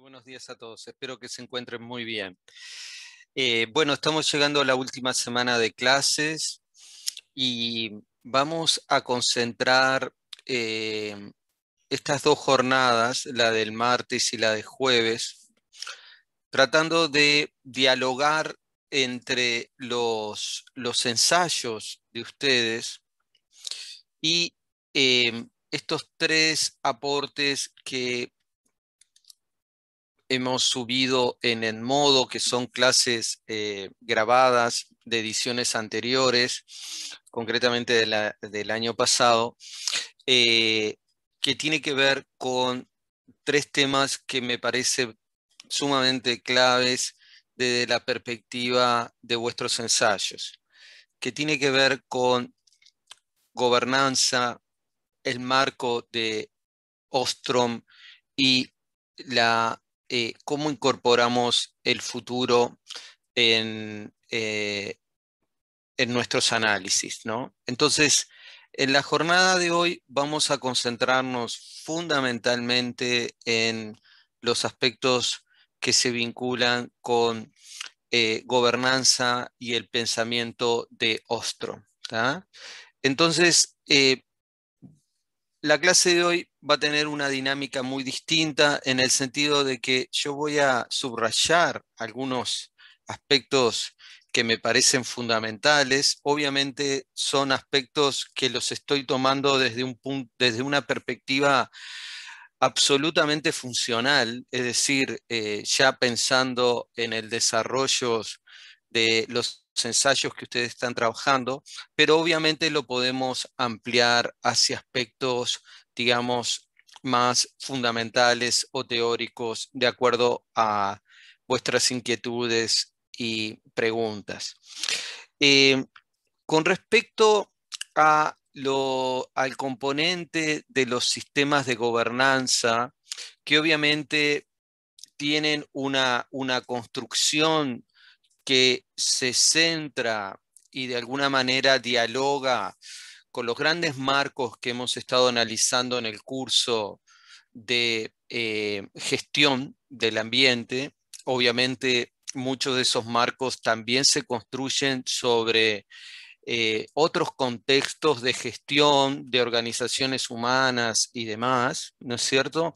Buenos días a todos, espero que se encuentren muy bien. Eh, bueno, estamos llegando a la última semana de clases y vamos a concentrar eh, estas dos jornadas, la del martes y la de jueves, tratando de dialogar entre los, los ensayos de ustedes y eh, estos tres aportes que hemos subido en el modo, que son clases eh, grabadas de ediciones anteriores, concretamente del año pasado, eh, que tiene que ver con tres temas que me parece sumamente claves desde la perspectiva de vuestros ensayos, que tiene que ver con gobernanza, el marco de Ostrom y la eh, cómo incorporamos el futuro en, eh, en nuestros análisis. ¿no? Entonces, en la jornada de hoy vamos a concentrarnos fundamentalmente en los aspectos que se vinculan con eh, gobernanza y el pensamiento de Ostro. Entonces, la clase de hoy va a tener una dinámica muy distinta en el sentido de que yo voy a subrayar algunos aspectos que me parecen fundamentales. Obviamente son aspectos que los estoy tomando desde, un desde una perspectiva absolutamente funcional, es decir, eh, ya pensando en el desarrollo de los ensayos que ustedes están trabajando, pero obviamente lo podemos ampliar hacia aspectos, digamos, más fundamentales o teóricos de acuerdo a vuestras inquietudes y preguntas. Eh, con respecto a lo, al componente de los sistemas de gobernanza, que obviamente tienen una, una construcción que se centra y de alguna manera dialoga con los grandes marcos que hemos estado analizando en el curso de eh, gestión del ambiente. Obviamente muchos de esos marcos también se construyen sobre eh, otros contextos de gestión de organizaciones humanas y demás, ¿no es cierto?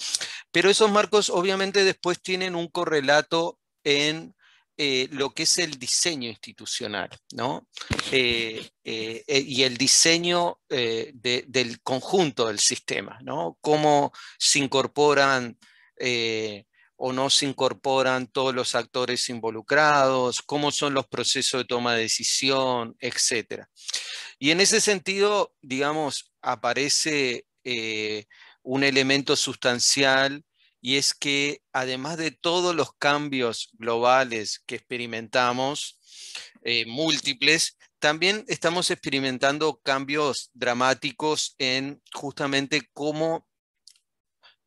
Pero esos marcos obviamente después tienen un correlato en eh, lo que es el diseño institucional, ¿no? Eh, eh, y el diseño del conjunto del sistema, ¿no? Cómo se incorporan o no se incorporan todos los actores involucrados, cómo son los procesos de toma de decisión, etc. Y en ese sentido, digamos, aparece un elemento sustancial y es que además de todos los cambios globales que experimentamos, eh, múltiples, también estamos experimentando cambios dramáticos en justamente cómo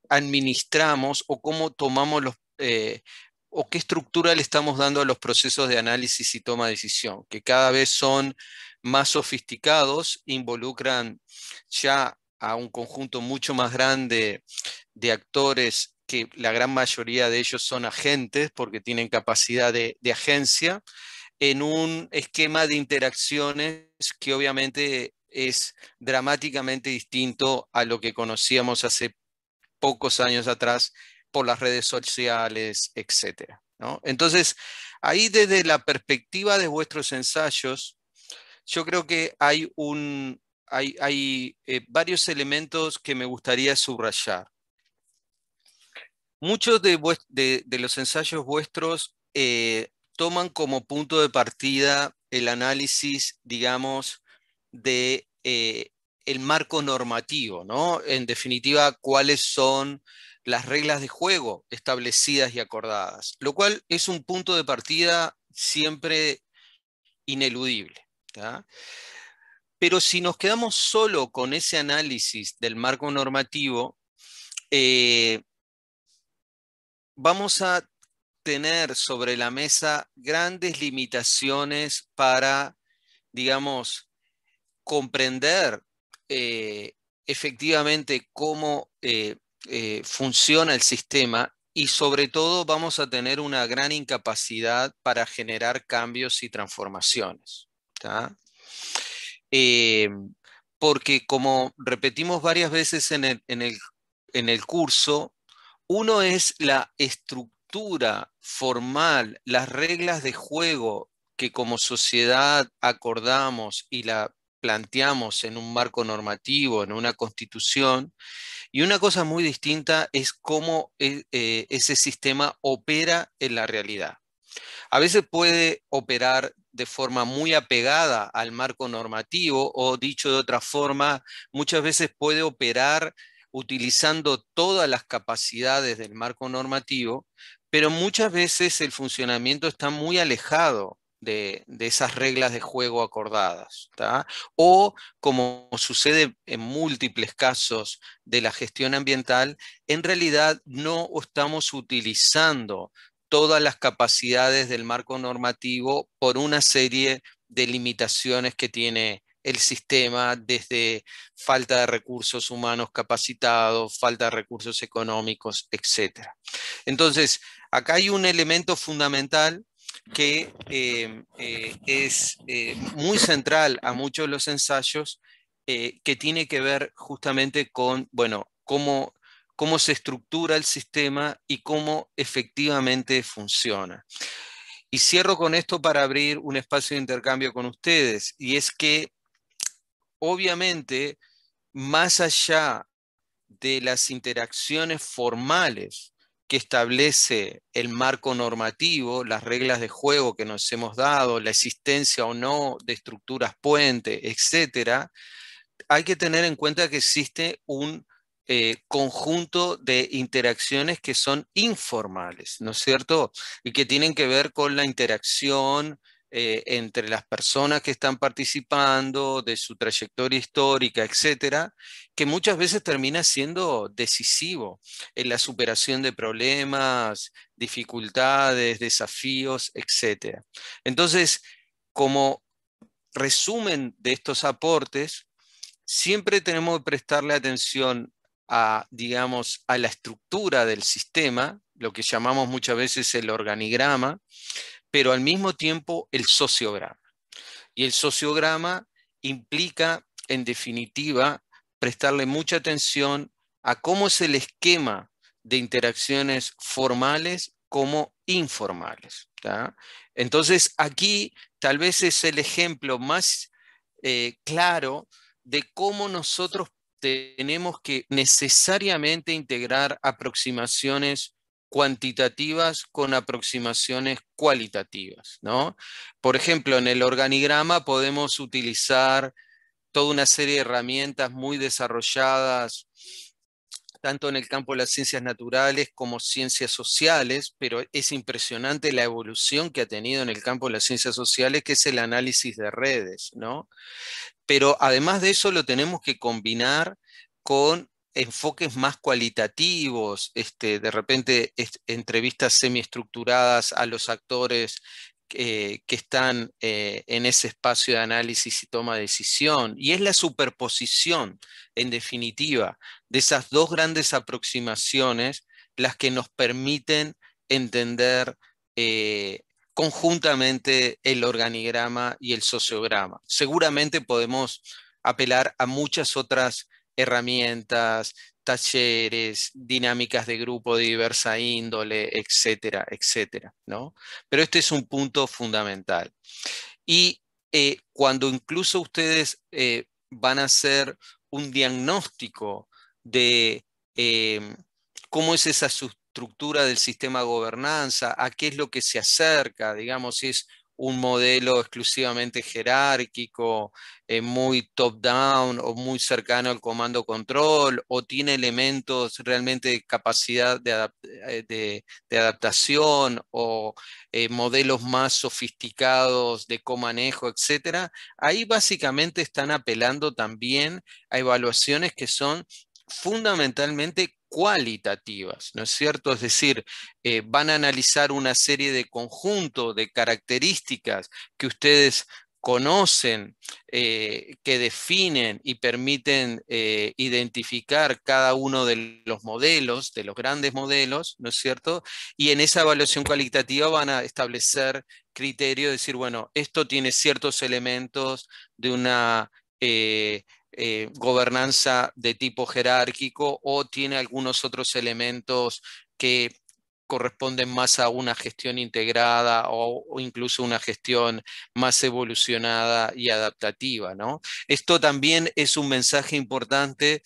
administramos o cómo tomamos los, eh, o qué estructura le estamos dando a los procesos de análisis y toma de decisión, que cada vez son más sofisticados, involucran ya a un conjunto mucho más grande de actores que la gran mayoría de ellos son agentes porque tienen capacidad de, agencia, en un esquema de interacciones que obviamente es dramáticamente distinto a lo que conocíamos hace pocos años atrás por las redes sociales, etc. Entonces, ahí desde la perspectiva de vuestros ensayos, yo creo que hay, un, hay, eh, varios elementos que me gustaría subrayar. Muchos de, los ensayos vuestros eh, toman como punto de partida el análisis, digamos, de eh, el marco normativo, ¿no? En definitiva, cuáles son las reglas de juego establecidas y acordadas, lo cual es un punto de partida siempre ineludible. Pero si nos quedamos solo con ese análisis del marco normativo, eh, vamos a tener sobre la mesa grandes limitaciones para, digamos, comprender eh, efectivamente cómo eh, eh, funciona el sistema y sobre todo vamos a tener una gran incapacidad para generar cambios y transformaciones. porque como repetimos varias veces en el curso, uno es la estructura formal, las reglas de juego que como sociedad acordamos y la planteamos en un marco normativo, en una constitución, y una cosa muy distinta es cómo eh, eh, ese sistema opera en la realidad. A veces puede operar de forma muy apegada al marco normativo o dicho de otra forma, muchas veces puede operar utilizando todas las capacidades del marco normativo, pero muchas veces el funcionamiento está muy alejado de, esas reglas de juego acordadas. O, como sucede en múltiples casos de la gestión ambiental, en realidad no estamos utilizando todas las capacidades del marco normativo por una serie de limitaciones que tiene el sistema desde falta de recursos humanos capacitados, falta de recursos económicos, etc. Entonces, acá hay un elemento fundamental que eh, eh, es eh, muy central a muchos de los ensayos, que tiene que ver justamente con, bueno, cómo, cómo se estructura el sistema y cómo efectivamente funciona. Y cierro con esto para abrir un espacio de intercambio con ustedes, y es que obviamente, más allá de las interacciones formales que establece el marco normativo, las reglas de juego que nos hemos dado, la existencia o no de estructuras puente, etc., hay que tener en cuenta que existe un eh, conjunto de interacciones que son informales, ¿no es cierto? Y que tienen que ver con la interacción, eh, entre las personas que están participando, de su trayectoria histórica, etcétera, que muchas veces termina siendo decisivo en la superación de problemas, dificultades, desafíos, etcétera. Entonces, como resumen de estos aportes, siempre tenemos que prestarle atención a, digamos, a la estructura del sistema, lo que llamamos muchas veces el organigrama, pero al mismo tiempo el sociograma. Y el sociograma implica, en definitiva, prestarle mucha atención a cómo es el esquema de interacciones formales como informales. Entonces, aquí tal vez es el ejemplo más eh, claro de cómo nosotros tenemos que necesariamente integrar aproximaciones cuantitativas con aproximaciones cualitativas. ¿no? Por ejemplo, en el organigrama podemos utilizar toda una serie de herramientas muy desarrolladas, tanto en el campo de las ciencias naturales como ciencias sociales, pero es impresionante la evolución que ha tenido en el campo de las ciencias sociales, que es el análisis de redes, ¿no? Pero además de eso lo tenemos que combinar con enfoques más cualitativos, este, de repente entrevistas semiestructuradas a los actores que están eh, en ese espacio de análisis y toma de decisión. Y es la superposición, en definitiva, de esas dos grandes aproximaciones las que nos permiten entender eh, conjuntamente el organigrama y el sociograma. Seguramente podemos apelar a muchas otras herramientas, talleres, dinámicas de grupo de diversa índole, etcétera, etcétera. ¿no? Pero este es un punto fundamental. Y eh, cuando incluso ustedes eh, van a hacer un diagnóstico de eh, cómo es esa estructura del sistema de gobernanza, a qué es lo que se acerca, digamos, si es un modelo exclusivamente jerárquico, eh, muy top-down o muy cercano al comando-control, o tiene elementos realmente de capacidad de, eh, adaptación o eh, modelos más sofisticados de comanejo, etc. Ahí básicamente están apelando también a evaluaciones que son fundamentalmente cualitativas, ¿no es cierto? Es decir, eh, van a analizar una serie de conjunto de características que ustedes conocen, eh, que definen y permiten eh, identificar cada uno de los modelos, de los grandes modelos, ¿no es cierto? Y en esa evaluación cualitativa van a establecer criterios, decir, bueno, esto tiene ciertos elementos de una... Eh, gobernanza de tipo jerárquico o tiene algunos otros elementos que corresponden más a una gestión integrada o, incluso una gestión más evolucionada y adaptativa. ¿no? Esto también es un mensaje importante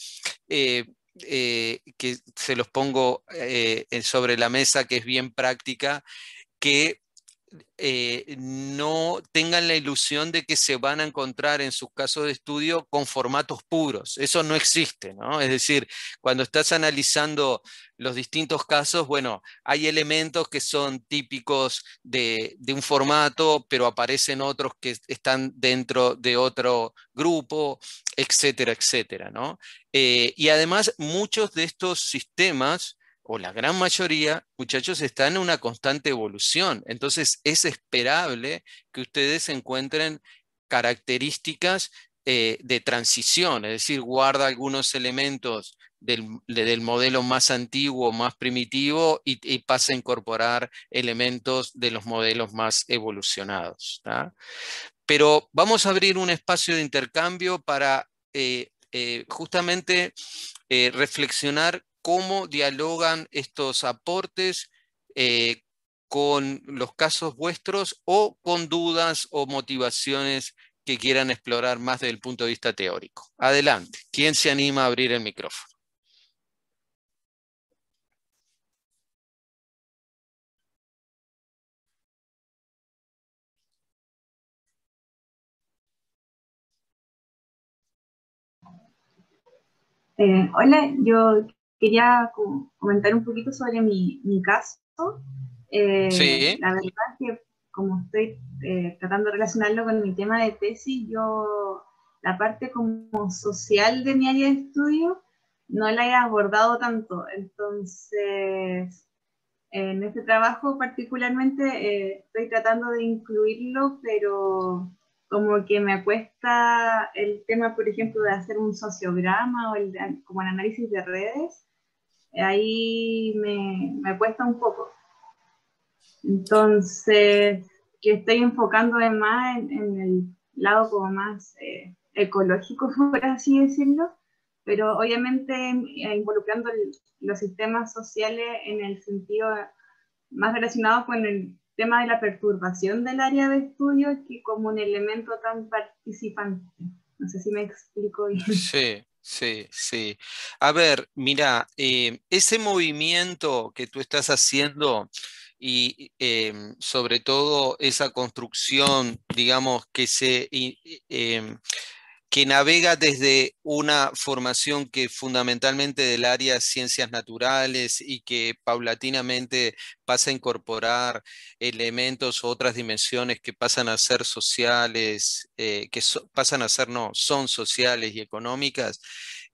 eh, eh, que se los pongo sobre la mesa, que es bien práctica, que eh, no tengan la ilusión de que se van a encontrar en sus casos de estudio con formatos puros. Eso no existe, ¿no? Es decir, cuando estás analizando los distintos casos, bueno, hay elementos que son típicos de, un formato, pero aparecen otros que están dentro de otro grupo, etcétera, etcétera, ¿no? Eh, y además, muchos de estos sistemas o la gran mayoría, muchachos, están en una constante evolución. Entonces es esperable que ustedes encuentren características eh, de transición, es decir, guarda algunos elementos del, modelo más antiguo, más primitivo, y, pasa a incorporar elementos de los modelos más evolucionados. Pero vamos a abrir un espacio de intercambio para eh, eh, justamente reflexionar cómo dialogan estos aportes eh, con los casos vuestros o con dudas o motivaciones que quieran explorar más desde el punto de vista teórico. Adelante, ¿quién se anima a abrir el micrófono? Eh, hola, yo quería comentar un poquito sobre mi, caso. Eh, la verdad es que como estoy eh, tratando de relacionarlo con mi tema de tesis, yo la parte como social de mi área de estudio no la he abordado tanto. Entonces, en este trabajo particularmente eh, estoy tratando de incluirlo, pero como que me cuesta el tema, por ejemplo, de hacer un sociograma o el, como el análisis de redes, ahí me, me cuesta un poco. Entonces, que estoy enfocando más en, el lado como más eh, ecológico, por así decirlo, pero obviamente eh, involucrando los sistemas sociales en el sentido más relacionado con el tema de la perturbación del área de estudio que como un elemento tan participante. No sé si me explico bien. Sí, Sí, sí. A ver, mira, em, ese movimiento que tú estás haciendo y em, sobre todo esa construcción, digamos, que se em, que navega desde una formación que fundamentalmente del área ciencias naturales y que paulatinamente pasa a incorporar elementos u otras dimensiones que pasan a ser sociales, eh, que pasan a ser, no, son sociales y económicas,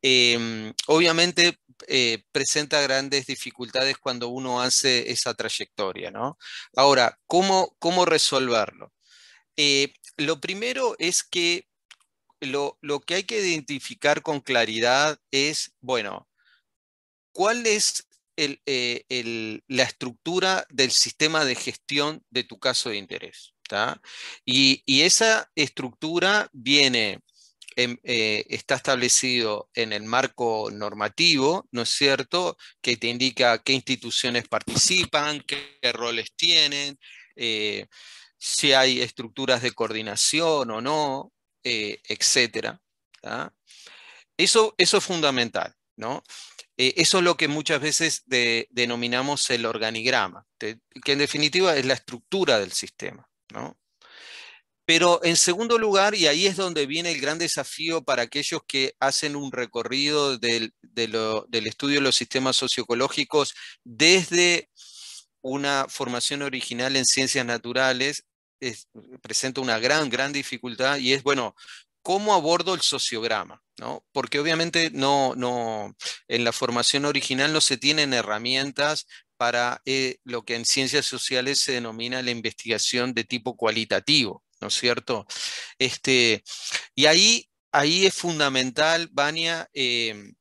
em, obviamente eh, presenta grandes dificultades cuando uno hace esa trayectoria, ¿no? Ahora, cómo resolverlo? Eh, lo primero es que lo, que hay que identificar con claridad es, bueno, ¿cuál es eh, la estructura del sistema de gestión de tu caso de interés. Y, esa estructura viene, eh, está establecido en el marco normativo, ¿no es cierto?, que te indica qué instituciones participan, qué, roles tienen, eh, si hay estructuras de coordinación o no, eh, etcétera. Eso, eso, es fundamental, ¿no? Eh, eso es lo que muchas veces denominamos el organigrama, que en definitiva es la estructura del sistema, ¿no? Pero en segundo lugar, y ahí es donde viene el gran desafío para aquellos que hacen un recorrido del, del estudio de los sistemas socioecológicos desde una formación original en ciencias naturales presenta una gran, gran dificultad y es, bueno, ¿cómo abordo el sociograma? Porque obviamente no, no, en la formación original no se tienen herramientas para eh, lo que en ciencias sociales se denomina la investigación de tipo cualitativo, ¿no es cierto? Este, y ahí, ahí es fundamental, Vania, eh,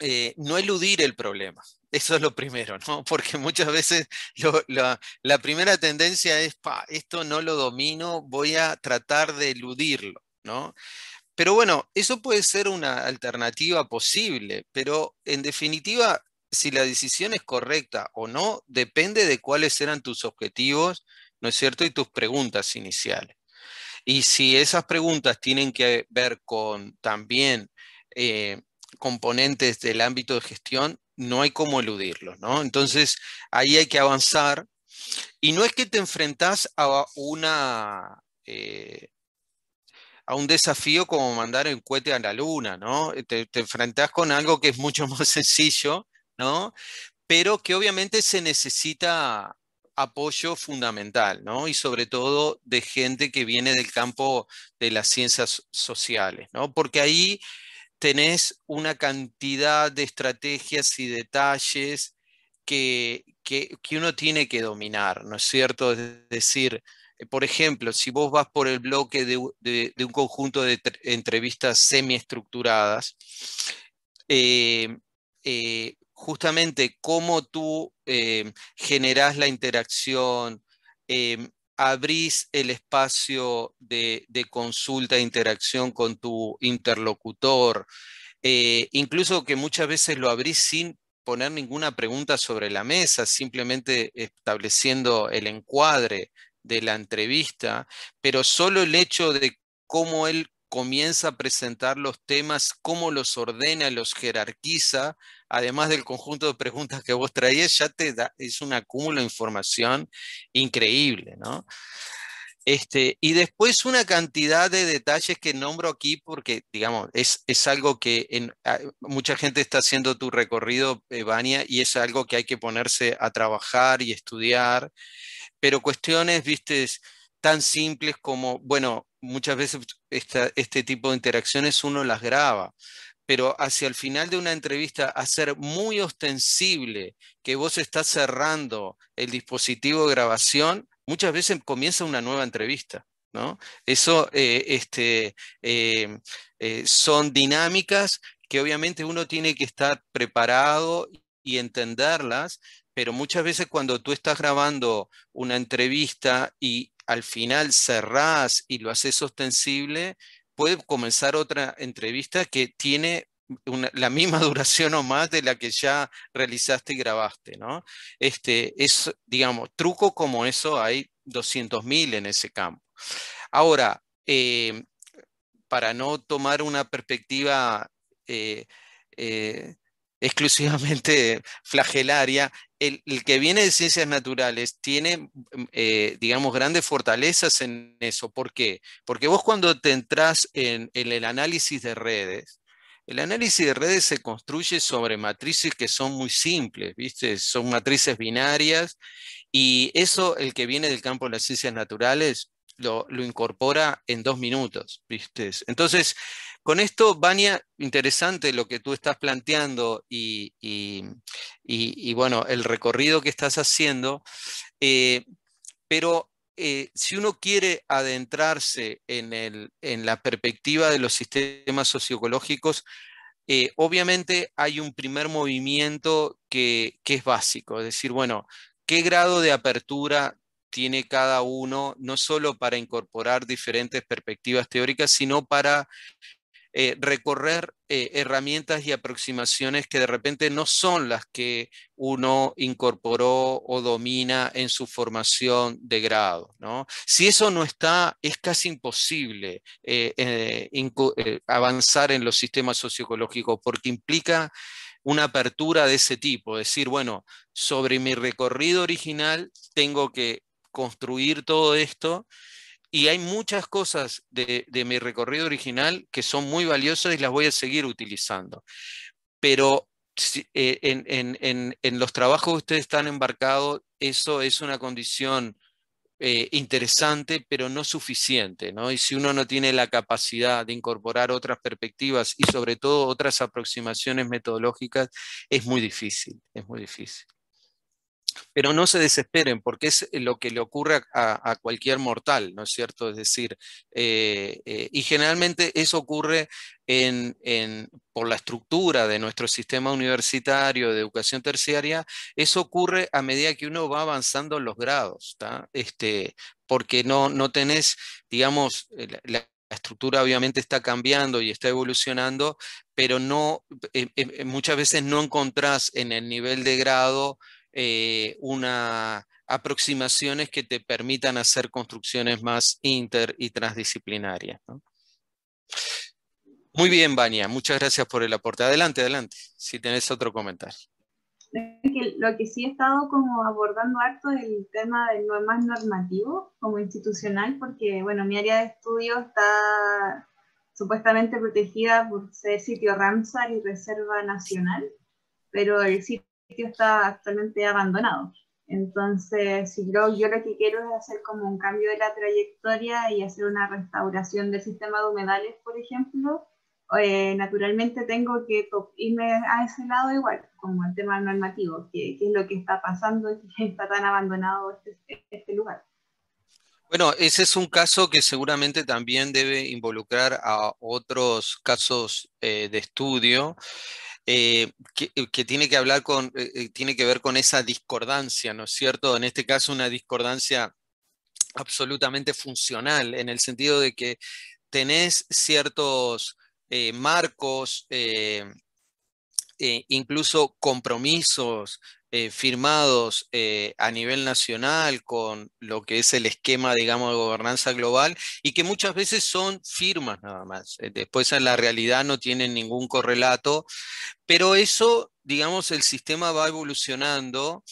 eh, no eludir el problema, eso es lo primero, ¿no? Porque muchas veces la, primera tendencia es, esto no lo domino, voy a tratar de eludirlo, ¿no? Pero bueno, eso puede ser una alternativa posible, pero en definitiva, si la decisión es correcta o no, depende de cuáles eran tus objetivos, ¿no es cierto? Y tus preguntas iniciales. Y si esas preguntas tienen que ver con también eh, componentes del ámbito de gestión, no hay cómo eludirlo, ¿no? Entonces, ahí hay que avanzar. Y no es que te enfrentás a una... Eh, a un desafío como mandar un cohete a la luna, ¿no? Te, te enfrentás con algo que es mucho más sencillo, ¿no? Pero que obviamente se necesita apoyo fundamental, ¿no? Y sobre todo de gente que viene del campo de las ciencias sociales, ¿no? Porque ahí tenés una cantidad de estrategias y detalles que, uno tiene que dominar, ¿no es cierto? Es decir, eh, por ejemplo, si vos vas por el bloque de, un conjunto de entrevistas semiestructuradas, eh, eh, justamente cómo tú generas generás la interacción, abrís el espacio de, consulta e interacción con tu interlocutor, eh, incluso que muchas veces lo abrís sin poner ninguna pregunta sobre la mesa, simplemente estableciendo el encuadre de la entrevista, pero solo el hecho de cómo él comienza a presentar los temas, cómo los ordena, los jerarquiza, además del conjunto de preguntas que vos traías, ya te da, es un acúmulo de información increíble, ¿no? Este, y después una cantidad de detalles que nombro aquí porque, digamos, es, algo que en, ah, mucha gente está haciendo tu recorrido, evania y es algo que hay que ponerse a trabajar y estudiar, pero cuestiones, viste, tan simples como, bueno, muchas veces este tipo de interacciones uno las graba, pero hacia el final de una entrevista hacer muy ostensible que vos estás cerrando el dispositivo de grabación, muchas veces comienza una nueva entrevista. ¿no? Eso eh, este, em, eh, son dinámicas que obviamente uno tiene que estar preparado y entenderlas, pero muchas veces cuando tú estás grabando una entrevista y, al final cerrás y lo haces ostensible, puede comenzar otra entrevista que tiene la misma duración o más de la que ya realizaste y grabaste, ¿no? Este, es, digamos, truco como eso hay 200.000 en ese campo. Ahora, eh, para no tomar una perspectiva eh, eh, exclusivamente flagelaria, el, que viene de ciencias naturales tiene, mm, eh, digamos, grandes fortalezas en eso. ¿Por qué? Porque vos cuando te entras en, el análisis de redes, el análisis de redes se construye sobre matrices que son muy simples, ¿viste? Son matrices binarias y eso, el que viene del campo de las ciencias naturales, lo, lo incorpora en dos minutos, ¿viste? Entonces, con esto, Vania, interesante lo que tú estás planteando y, bueno, el recorrido que estás haciendo, eh, pero eh, si uno quiere adentrarse en, la perspectiva de los sistemas socioecológicos, eh, obviamente hay un primer movimiento que, que es básico, es decir, bueno, ¿qué grado de apertura tiene cada uno, no solo para incorporar diferentes perspectivas teóricas, sino para eh, recorrer eh, herramientas y aproximaciones que de repente no son las que uno incorporó o domina en su formación de grado. Si eso no está, es casi imposible eh, avanzar en los sistemas socioecológicos porque implica una apertura de ese tipo, decir, bueno, sobre mi recorrido original tengo que construir todo esto y hay muchas cosas de, mi recorrido original que son muy valiosas y las voy a seguir utilizando. Pero eh, en, los trabajos que ustedes están embarcados, eso es una condición eh, interesante, pero no suficiente. ¿no? Y si uno no tiene la capacidad de incorporar otras perspectivas y sobre todo otras aproximaciones metodológicas, es muy difícil, es muy difícil. Pero no se desesperen, porque es lo que le ocurre a, cualquier mortal, ¿no es cierto? Es decir, eh, eh, y generalmente eso ocurre por la estructura de nuestro sistema universitario de educación terciaria, eso ocurre a medida que uno va avanzando en los grados, este, porque no, no tenés, digamos, eh, la, estructura obviamente está cambiando y está evolucionando, pero no, muchas veces no encontrás en el nivel de grado eh, una, aproximaciones que te permitan hacer construcciones más inter y transdisciplinarias. Muy bien, Bania, muchas gracias por el aporte. Adelante, adelante, si tenés otro comentario. Lo que sí he estado como abordando harto es el tema del más normativo como institucional, porque bueno, mi área de estudio está supuestamente protegida por ser sitio Ramsar y Reserva Nacional, pero el sitio está actualmente abandonado. Entonces, si yo, yo lo que quiero es hacer como un cambio de la trayectoria y hacer una restauración del sistema de humedales, por ejemplo, eh, naturalmente tengo que irme a ese lado igual, como el tema normativo, que, es lo que está pasando y que está tan abandonado este, este, lugar. Bueno, ese es un caso que seguramente también debe involucrar a otros casos eh, de estudio. Eh, eh, que, tiene que hablar con, eh, tiene que ver con esa discordancia, ¿no es cierto? En este caso, una discordancia absolutamente funcional, en el sentido de que tenés ciertos marcos, incluso compromisos, eh, firmados eh, a nivel nacional con lo que es el esquema, digamos, de gobernanza global y que muchas veces son firmas nada más. Eh, después en la realidad no tienen ningún correlato, pero eso, digamos, el sistema va evolucionando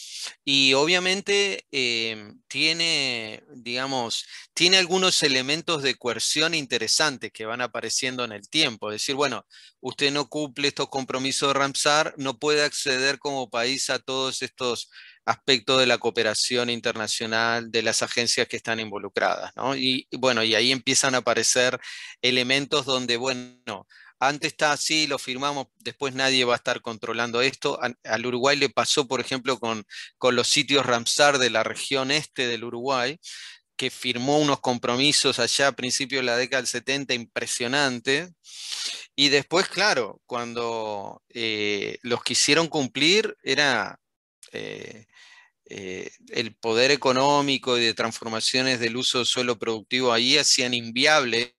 y obviamente eh, tiene, digamos, tiene algunos elementos de coerción interesantes que van apareciendo en el tiempo. Es decir, bueno, usted no cumple estos compromisos de Ramsar, no puede acceder como país a todos estos aspectos de la cooperación internacional de las agencias que están involucradas, Y bueno, y ahí empiezan a aparecer elementos donde, bueno, antes está así, lo firmamos, después nadie va a estar controlando esto. Al Uruguay le pasó, por ejemplo, con, los sitios Ramsar de la región este del Uruguay, que firmó unos compromisos allá a principios de la década del 70 impresionante. Y después, claro, cuando eh, los quisieron cumplir, era eh, eh, el poder económico y de transformaciones del uso del suelo productivo ahí hacían inviable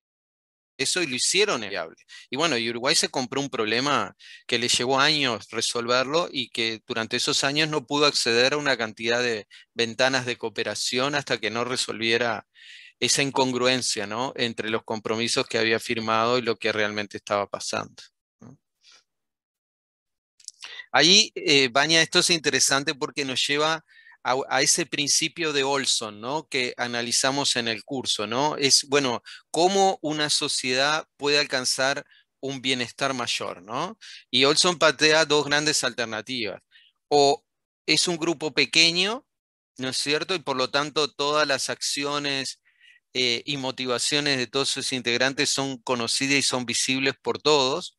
eso y lo hicieron viable. Y bueno, Uruguay se compró un problema que le llevó años resolverlo y que durante esos años no pudo acceder a una cantidad de ventanas de cooperación hasta que no resolviera esa incongruencia entre los compromisos que había firmado y lo que realmente estaba pasando. Ahí, eh, Baña, esto es interesante porque nos lleva a, ese principio de Olson, ¿no? Que analizamos en el curso, ¿no? Es, bueno, cómo una sociedad puede alcanzar un bienestar mayor, ¿no? Y Olson patea dos grandes alternativas. O es un grupo pequeño, ¿no es cierto? Y por lo tanto todas las acciones eh, y motivaciones de todos sus integrantes son conocidas y son visibles por todos.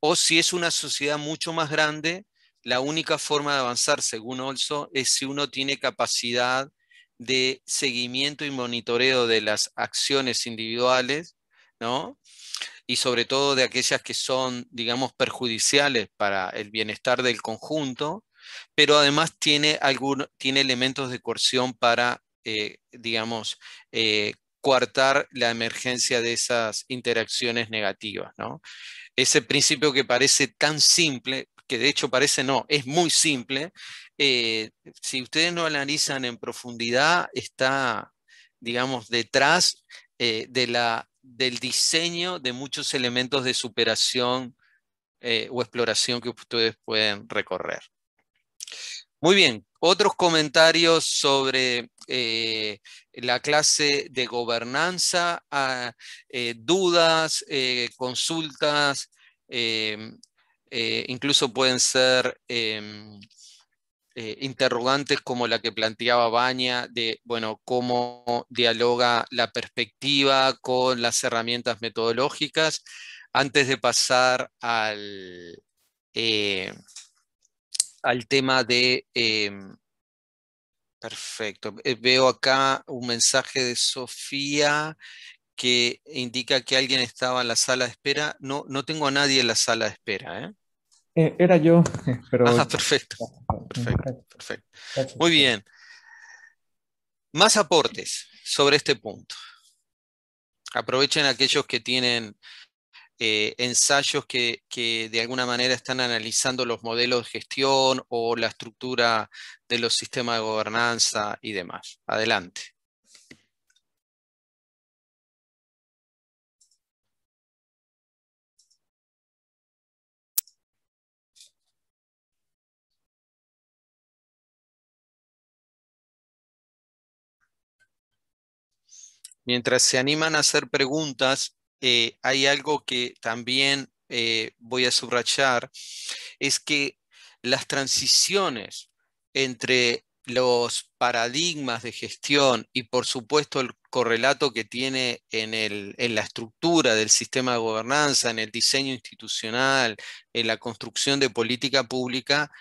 O si es una sociedad mucho más grande, la única forma de avanzar, según Olso, es si uno tiene capacidad de seguimiento y monitoreo de las acciones individuales, ¿no? Y sobre todo de aquellas que son, digamos, perjudiciales para el bienestar del conjunto, pero además tiene, tiene elementos de coerción para, eh, digamos, eh, coartar la emergencia de esas interacciones negativas, ¿no? Ese principio que parece tan simple, que de hecho parece no, es muy simple, eh, si ustedes no analizan en profundidad, está, digamos, detrás eh, de la, del diseño de muchos elementos de superación eh, o exploración que ustedes pueden recorrer. Muy bien, otros comentarios sobre la clase de gobernanza, ah, dudas, consultas, eh, incluso pueden ser em, eh, interrogantes como la que planteaba Baña, de bueno, cómo dialoga la perspectiva con las herramientas metodológicas, antes de pasar al, eh, al tema de... Em, perfecto. Veo acá un mensaje de Sofía que indica que alguien estaba en la sala de espera. No, no tengo a nadie en la sala de espera. ¿eh? Eh, era yo, pero... Ah, perfecto, perfecto, perfecto. Muy bien. Más aportes sobre este punto. Aprovechen aquellos que tienen eh, ensayos que, de alguna manera están analizando los modelos de gestión o la estructura de los sistemas de gobernanza y demás. Adelante. mientras se animan a hacer preguntas, eh, hay algo que también eh, voy a subrayar, es que las transiciones entre los paradigmas de gestión y por supuesto el correlato que tiene en, la estructura del sistema de gobernanza, en el diseño institucional, en la construcción de política pública,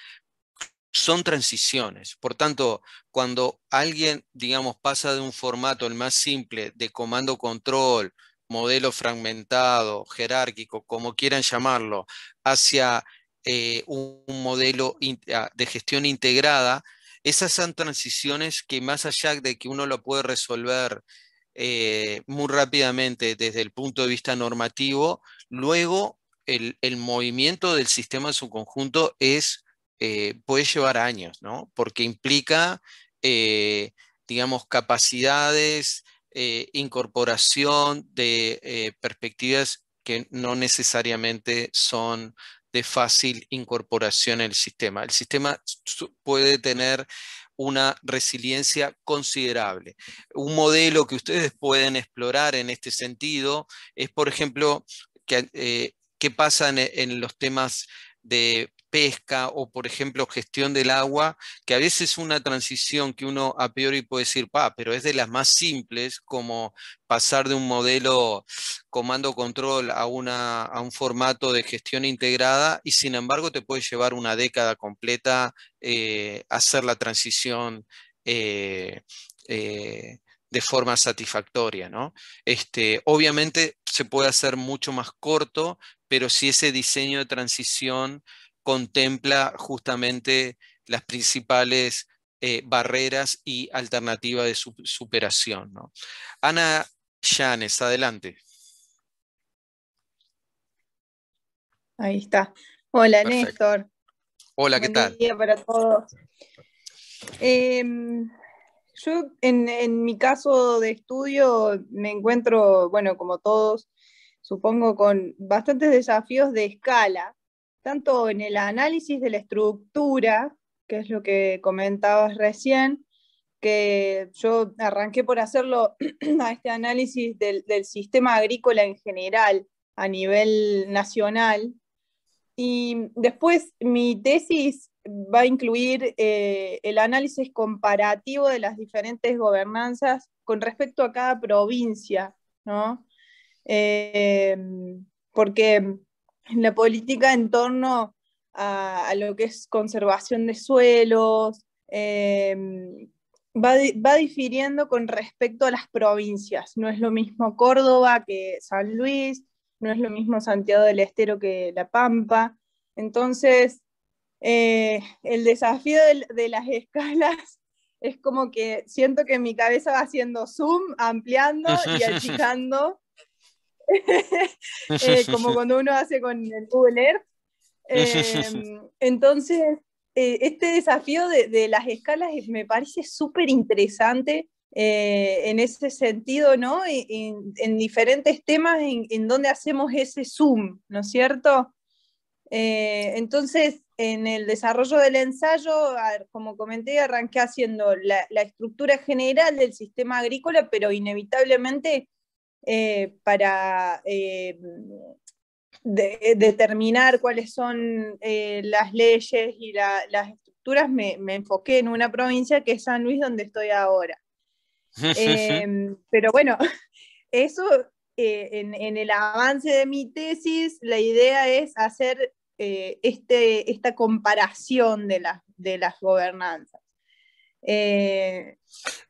son transiciones. Por tanto, cuando alguien, digamos, pasa de un formato el más simple de comando-control, modelo fragmentado, jerárquico, como quieran llamarlo, hacia eh, un, modelo ah, de gestión integrada, esas son transiciones que más allá de que uno lo puede resolver eh, muy rápidamente desde el punto de vista normativo, luego el, el movimiento del sistema en su conjunto es eh, puede llevar años, ¿no? Porque implica, eh, digamos, capacidades, eh, incorporación de perspectivas que no necesariamente son de fácil incorporación en el sistema. El sistema puede tener una resiliencia considerable. Un modelo que ustedes pueden explorar en este sentido es, por ejemplo, que, qué pasa en los temas de pesca o, por ejemplo, gestión del agua, que a veces es una transición que uno a priori puede decir, pa, pero es de las más simples, como pasar de un modelo comando-control a, a un formato de gestión integrada y sin embargo te puede llevar una década completa eh, hacer la transición. Eh, eh, de forma satisfactoria. ¿no? Este, obviamente se puede hacer mucho más corto, pero si ese diseño de transición contempla justamente las principales eh, barreras y alternativas de superación. ¿no? Ana Llanes, adelante. Ahí está. Hola, Néstor. Hola, ¿qué tal? Buen día para todos. Em, yo, en, mi caso de estudio, me encuentro, bueno, como todos, supongo, con bastantes desafíos de escala, tanto en el análisis de la estructura, que es lo que comentabas recién, que yo arranqué por hacerlo a este análisis del, sistema agrícola en general a nivel nacional. Y después mi tesis va a incluir eh, el análisis comparativo de las diferentes gobernanzas con respecto a cada provincia, ¿no? Eh, porque la política en torno a, lo que es conservación de suelos, em, va, difiriendo con respecto a las provincias. No es lo mismo Córdoba que San Luis, no es lo mismo Santiago del Estero que La Pampa. Entonces, eh, el desafío de las escalas es como que siento que mi cabeza va haciendo zoom, ampliando y achicando. Eh, como cuando uno hace con el Google Earth. Em, entonces, eh, este desafío de, las escalas me parece súper interesante eh, en ese sentido, ¿no? En, diferentes temas en, donde hacemos ese zoom, ¿no es cierto? entonces, en el desarrollo del ensayo, como comenté, arranqué haciendo la estructura general del sistema agrícola, pero inevitablemente eh, para eh, determinar cuáles son eh, las leyes y las estructuras, me, enfoqué en una provincia que es San Luis, donde estoy ahora. pero bueno, eso en, el avance de mi tesis, la idea es hacer este, esta comparación de, de las gobernanzas. Eh,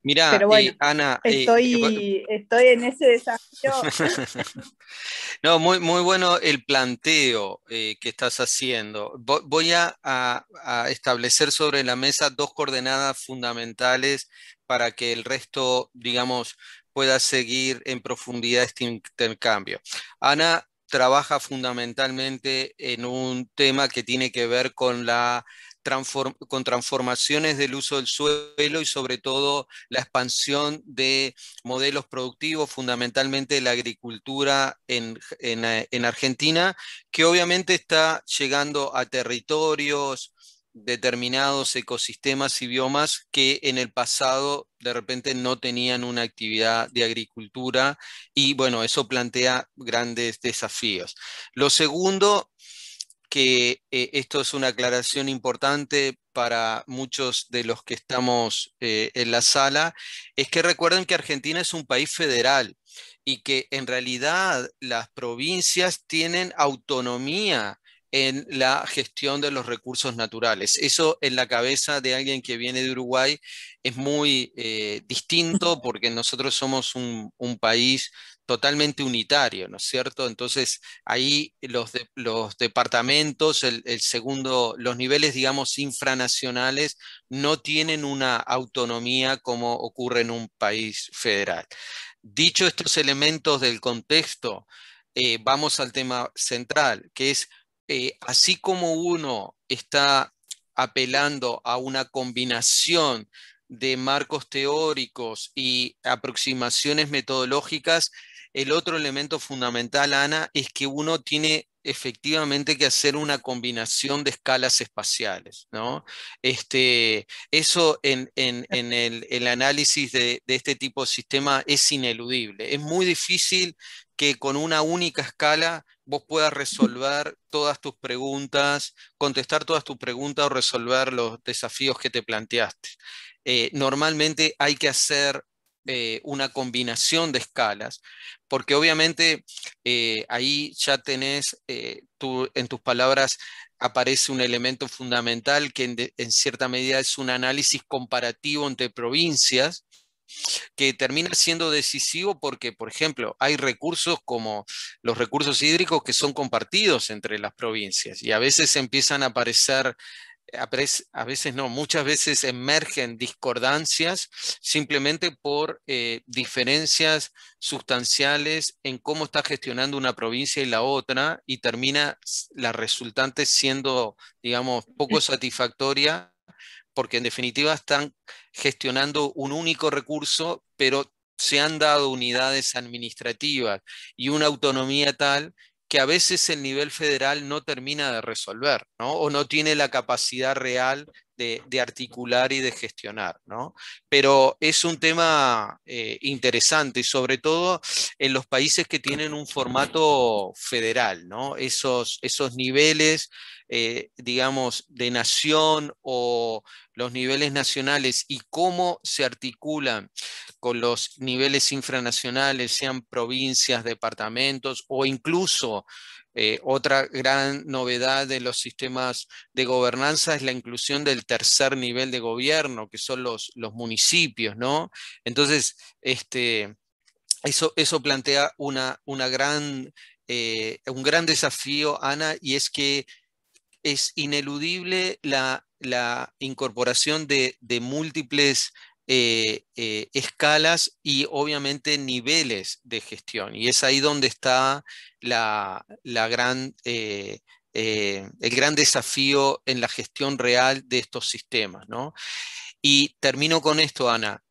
Mira, Ana, estoy, en ese desafío. no, muy, muy bueno el planteo eh, que estás haciendo. Voy a, establecer sobre la mesa dos coordenadas fundamentales para que el resto, digamos, pueda seguir en profundidad este intercambio. Ana trabaja fundamentalmente en un tema que tiene que ver con la con transformaciones del uso del suelo y sobre todo la expansión de modelos productivos, fundamentalmente la agricultura en, eh, en Argentina, que obviamente está llegando a territorios, determinados ecosistemas y biomas que en el pasado de repente no tenían una actividad de agricultura y bueno, eso plantea grandes desafíos. Lo segundo que eh, esto es una aclaración importante para muchos de los que estamos eh, en la sala, es que recuerden que Argentina es un país federal y que en realidad las provincias tienen autonomía en la gestión de los recursos naturales. Eso en la cabeza de alguien que viene de Uruguay es muy eh, distinto porque nosotros somos un, un, país totalmente unitario, ¿no es cierto? Entonces, ahí los, departamentos, el, segundo, los niveles, digamos, infranacionales, no tienen una autonomía como ocurre en un país federal. Dicho estos elementos del contexto, eh, vamos al tema central, que es, eh, así como uno está apelando a una combinación de marcos teóricos y aproximaciones metodológicas, el otro elemento fundamental, Ana, es que uno tiene efectivamente que hacer una combinación de escalas espaciales. ¿no? Este, eso en, el, análisis de, este tipo de sistema es ineludible. Es muy difícil que con una única escala vos puedas resolver todas tus preguntas, contestar todas tus preguntas o resolver los desafíos que te planteaste. Eh, normalmente hay que hacer eh, una combinación de escalas, porque obviamente eh, ahí ya tenés, eh, en tus palabras aparece un elemento fundamental que en, cierta medida es un análisis comparativo entre provincias que termina siendo decisivo porque, por ejemplo, hay recursos como los recursos hídricos que son compartidos entre las provincias y a veces empiezan a aparecer a veces no, muchas veces emergen discordancias simplemente por eh, diferencias sustanciales en cómo está gestionando una provincia y la otra y termina la resultante siendo, digamos, poco satisfactoria porque en definitiva están gestionando un único recurso, pero se han dado unidades administrativas y una autonomía tal que a veces el nivel federal no termina de resolver, ¿no? O no tiene la capacidad real de, articular y de gestionar. ¿no? Pero es un tema eh, interesante, sobre todo en los países que tienen un formato federal, ¿no? esos, esos niveles. Eh, digamos, de nación o los niveles nacionales y cómo se articulan con los niveles infranacionales, sean provincias, departamentos o incluso eh, otra gran novedad de los sistemas de gobernanza es la inclusión del tercer nivel de gobierno, que son los, municipios, ¿no? Entonces, este, eso, plantea eh, un gran desafío, Ana, y es que es ineludible la, incorporación de múltiples eh, eh, escalas y obviamente niveles de gestión. Y es ahí donde está la, gran, eh, el gran desafío en la gestión real de estos sistemas. Y termino con esto, Ana,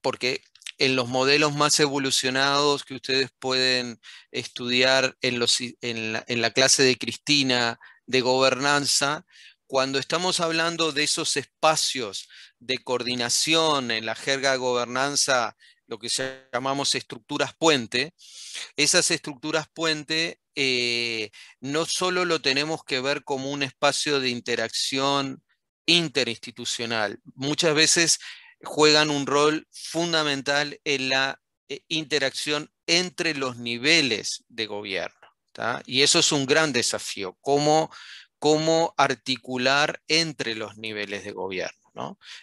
porque en los modelos más evolucionados que ustedes pueden estudiar en la clase de Cristina de gobernanza, cuando estamos hablando de esos espacios de coordinación, en la jerga de gobernanza, lo que llamamos estructuras puente, esas estructuras puente eh, no solo lo tenemos que ver como un espacio de interacción interinstitucional, muchas veces juegan un rol fundamental en la eh, interacción entre los niveles de gobierno. Y eso es un gran desafío, cómo, cómo articular entre los niveles de gobierno.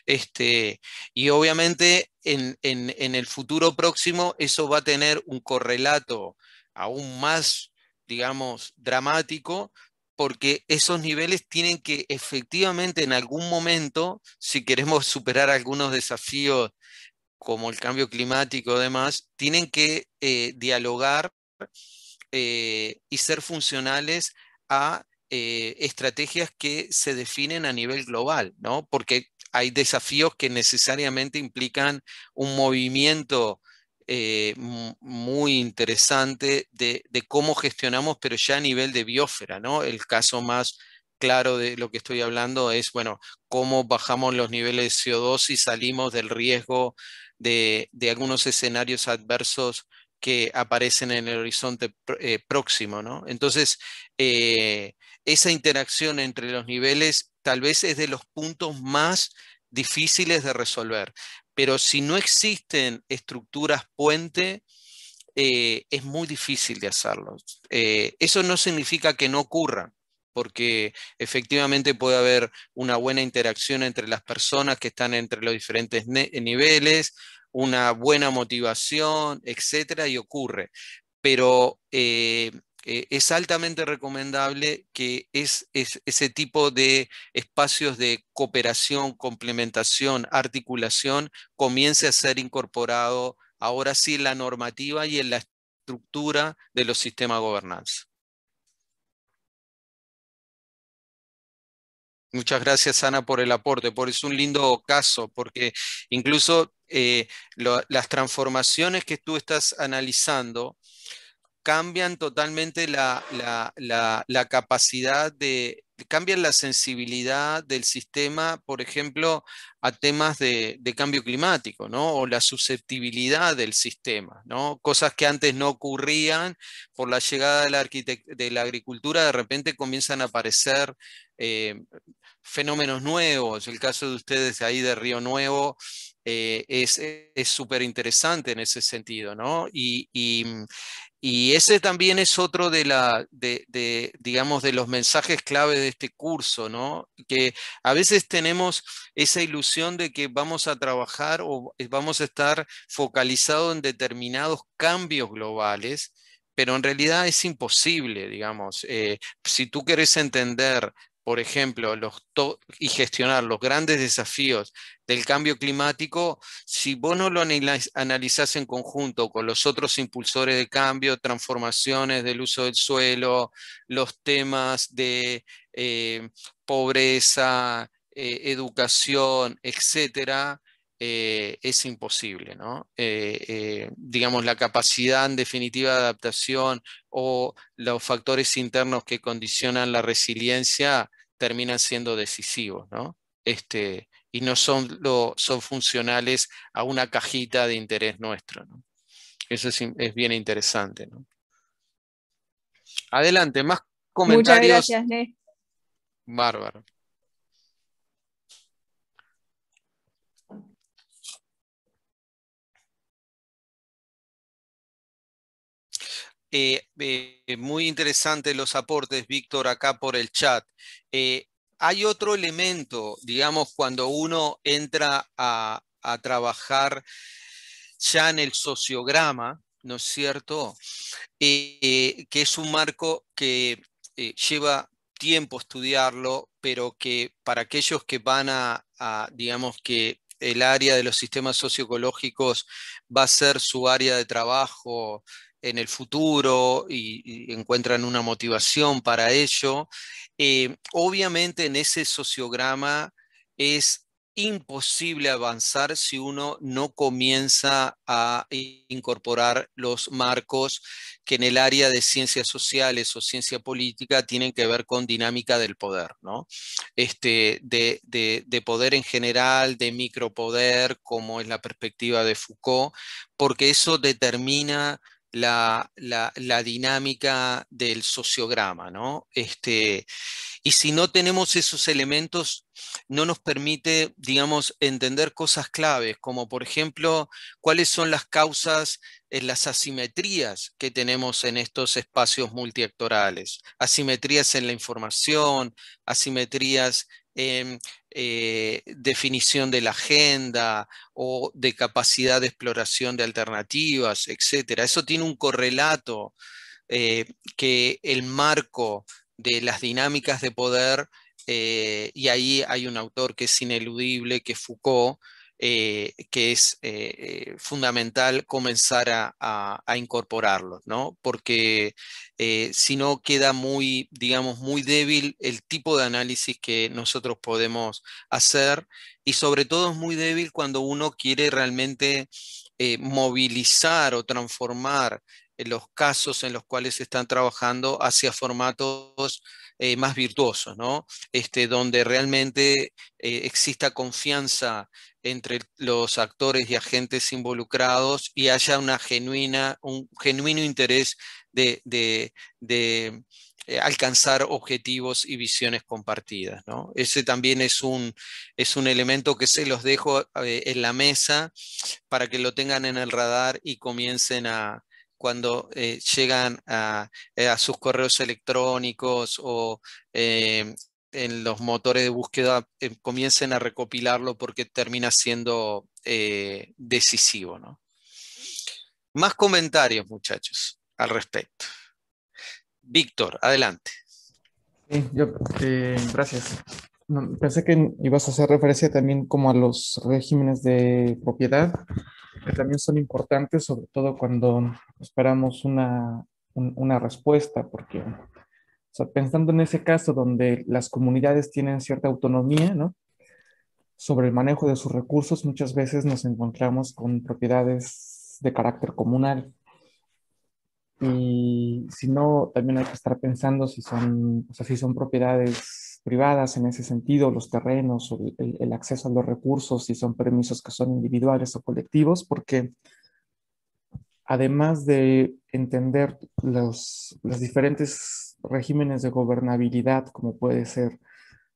Este, y obviamente en, el futuro próximo eso va a tener un correlato aún más, digamos, dramático porque esos niveles tienen que efectivamente en algún momento, si queremos superar algunos desafíos como el cambio climático y demás, tienen que eh, dialogar eh, y ser funcionales a eh, estrategias que se definen a nivel global, ¿no? Porque hay desafíos que necesariamente implican un movimiento eh, muy interesante de, cómo gestionamos, pero ya a nivel de biosfera, ¿no? El caso más claro de lo que estoy hablando es, bueno, cómo bajamos los niveles de CO2 y salimos del riesgo de, algunos escenarios adversos que aparecen en el horizonte eh, próximo, ¿no? Entonces, eh, esa interacción entre los niveles tal vez es de los puntos más difíciles de resolver. Pero si no existen estructuras puente, eh, es muy difícil de hacerlo. Eh, eso no significa que no ocurra, porque efectivamente puede haber una buena interacción entre las personas que están entre los diferentes niveles, una buena motivación, etcétera, y ocurre. Pero eh, eh, es altamente recomendable que ese tipo de espacios de cooperación, complementación, articulación comience a ser incorporado ahora sí en la normativa y en la estructura de los sistemas de gobernanza. Muchas gracias, Ana, por el aporte, por es un lindo caso, porque incluso eh, las transformaciones que tú estás analizando cambian totalmente la, capacidad de, cambian la sensibilidad del sistema, por ejemplo, a temas de, cambio climático, ¿no? O la susceptibilidad del sistema, ¿no? Cosas que antes no ocurrían por la llegada de la, de agricultura, de repente comienzan a aparecer eh, fenómenos nuevos. El caso de ustedes ahí de Río Nuevo eh, es súper interesante en ese sentido, ¿no? y, y ese también es otro de, la, de, digamos, de los mensajes clave de este curso, ¿no? Que a veces tenemos esa ilusión de que vamos a trabajar o vamos a estar focalizado en determinados cambios globales, pero en realidad es imposible, digamos. Eh, si tú quieres entender por ejemplo, los y gestionar los grandes desafíos del cambio climático, si vos no lo analizás en conjunto con los otros impulsores de cambio, transformaciones del uso del suelo, los temas de eh, pobreza, eh, educación, etcétera, eh, es imposible, ¿no? Eh, eh, digamos, la capacidad en definitiva de adaptación o los factores internos que condicionan la resiliencia terminan siendo decisivos, ¿no? Este, y no son, lo, son funcionales a una cajita de interés nuestro. Eso es, bien interesante. Adelante, más comentarios. Muchas gracias, Né. Bárbaro. Eh, eh, eh, muy interesantes los aportes, Víctor, acá por el chat. hay otro elemento, digamos, cuando uno entra a, trabajar ya en el sociograma, ¿no es cierto? que es un marco que lleva tiempo estudiarlo, pero que para aquellos que van a, a digamos, que el área de los sistemas socioecológicos va a ser su área de trabajo en el futuro y, encuentran una motivación para ello. Eh, obviamente en ese sociograma es imposible avanzar si uno no comienza a incorporar los marcos que en el área de ciencias sociales o ciencia política tienen que ver con dinámica del poder, ¿no? Este, de, de poder en general, de micropoder, como es la perspectiva de Foucault, porque eso determina la, dinámica del sociograma, ¿no? Este, y si no tenemos esos elementos, no nos permite, digamos, entender cosas claves, como por ejemplo, cuáles son las causas, en las asimetrías que tenemos en estos espacios multiactorales, asimetrías en la información, asimetrías Em, eh, definición de la agenda o de capacidad de exploración de alternativas, etc. Eso tiene un correlato eh, que el marco de las dinámicas de poder, eh, y ahí hay un autor que es ineludible, que Foucault, eh, que es eh, eh, fundamental comenzar a, incorporarlo, incorporarlos, ¿no? Porque si no queda muy, digamos, muy débil el tipo de análisis que nosotros podemos hacer y sobre todo es muy débil cuando uno quiere realmente movilizar o transformar los casos en los cuales se están trabajando hacia formatos eh, más virtuoso, ¿no? Este, donde realmente eh, exista confianza entre los actores y agentes involucrados y haya una genuina, un genuino interés de, eh, alcanzar objetivos y visiones compartidas. ¿no? Ese también es un, es un, elemento que se los dejo en la mesa para que lo tengan en el radar y comiencen a, cuando eh, llegan eh, a, sus correos electrónicos o eh, en los motores de búsqueda comiencen a recopilarlo porque termina siendo decisivo. ¿no? Más comentarios, muchachos, al respecto. Víctor, adelante. Sí, gracias pensé que ibas a hacer referencia también como a los regímenes de propiedad, que también son importantes, sobre todo cuando esperamos una, una respuesta, porque pensando en ese caso donde las comunidades tienen cierta autonomía ¿no? sobre el manejo de sus recursos, muchas veces nos encontramos con propiedades de carácter comunal. Y si no, también hay que estar pensando si son, o sea, si son propiedades privadas en ese sentido, los terrenos, el, acceso a los recursos, si son permisos que son individuales o colectivos, porque además de entender los, diferentes regímenes de gobernabilidad, como puede ser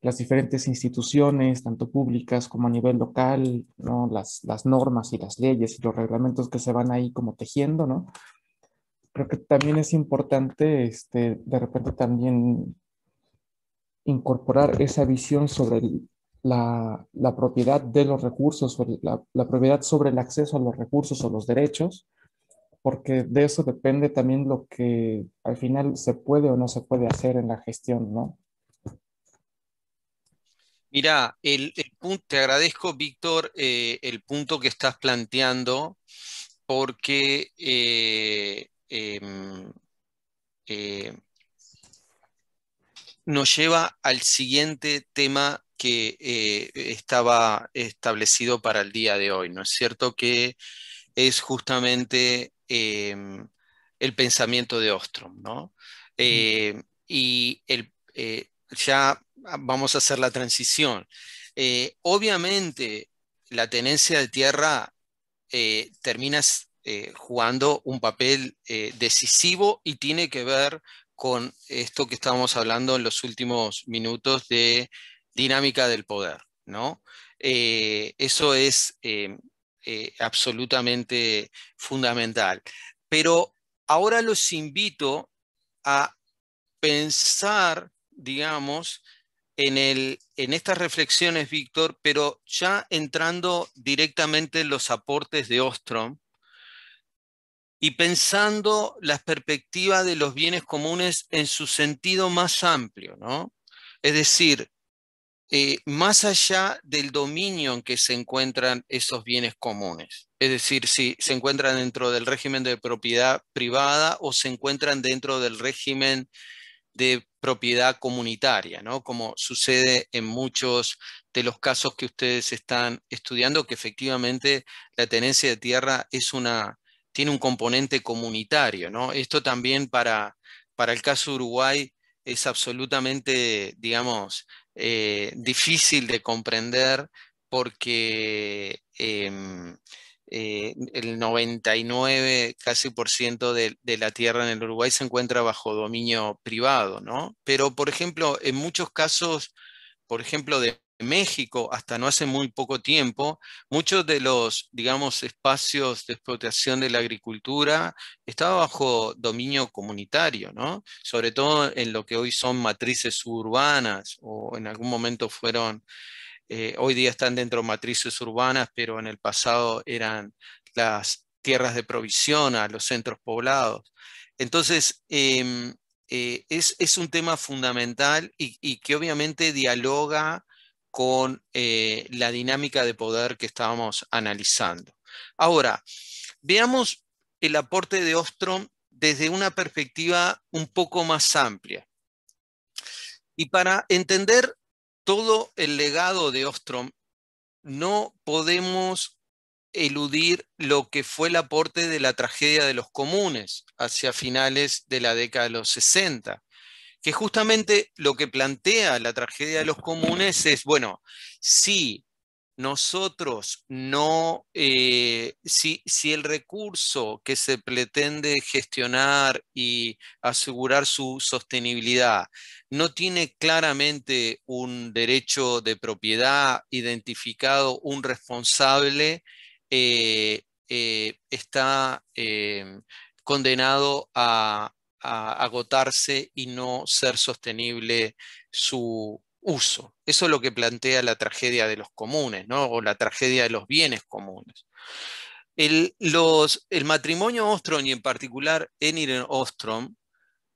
las diferentes instituciones, tanto públicas como a nivel local, ¿no? las, normas y las leyes y los reglamentos que se van ahí como tejiendo, ¿no? Creo que también es importante, este, de repente también incorporar esa visión sobre la, propiedad de los recursos, sobre la, propiedad sobre el acceso a los recursos o los derechos, porque de eso depende también lo que al final se puede o no se puede hacer en la gestión, ¿no? Mira, el, punto, te agradezco, Víctor, eh, el punto que estás planteando, porque eh, em, eh nos lleva al siguiente tema que eh, estaba establecido para el día de hoy, ¿no es cierto? Que es justamente em, el pensamiento de Ostrom, ¿no? Eh, y eh, ya vamos a hacer la transición. obviamente, la tenencia de tierra termina jugando un papel decisivo y tiene que ver con esto que estábamos hablando en los últimos minutos de dinámica del poder. ¿no? Eh, eso es eh, eh, absolutamente fundamental. Pero ahora los invito a pensar, digamos, en, en estas reflexiones, Víctor, pero ya entrando directamente en los aportes de Ostrom, y pensando las perspectivas de los bienes comunes en su sentido más amplio, ¿no? Es decir, eh, más allá del dominio en que se encuentran esos bienes comunes. Es decir, si se encuentran dentro del régimen de propiedad privada o se encuentran dentro del régimen de propiedad comunitaria, ¿no? como sucede en muchos de los casos que ustedes están estudiando, que efectivamente la tenencia de tierra es una, tiene un componente comunitario. ¿no? Esto también para, para el caso Uruguay es absolutamente, digamos, eh, difícil de comprender porque em, eh, el 99 casi por ciento de, la tierra en el Uruguay se encuentra bajo dominio privado, ¿no? Pero, por ejemplo, en muchos casos, por ejemplo, de México hasta no hace muy poco tiempo, muchos de los, digamos, espacios de explotación de la agricultura estaba bajo dominio comunitario, ¿no? Sobre todo en lo que hoy son matrices urbanas o en algún momento fueron, eh, hoy día están dentro matrices urbanas, pero en el pasado eran las tierras de provisión a los centros poblados. Entonces, em, eh, es, un tema fundamental y que obviamente dialoga con eh, la dinámica de poder que estábamos analizando. Ahora, veamos el aporte de Ostrom desde una perspectiva un poco más amplia. Y para entender todo el legado de Ostrom, no podemos eludir lo que fue el aporte de la tragedia de los comunes hacia finales de la década de los 60 que justamente lo que plantea la tragedia de los comunes es, bueno, si nosotros no, eh, si, el recurso que se pretende gestionar y asegurar su sostenibilidad no tiene claramente un derecho de propiedad identificado, un responsable, eh, eh, está condenado a, a agotarse y no ser sostenible su uso. Eso es lo que plantea la tragedia de los comunes, ¿no? o la tragedia de los bienes comunes. El, el matrimonio Ostrom y en particular Eniren Ostrom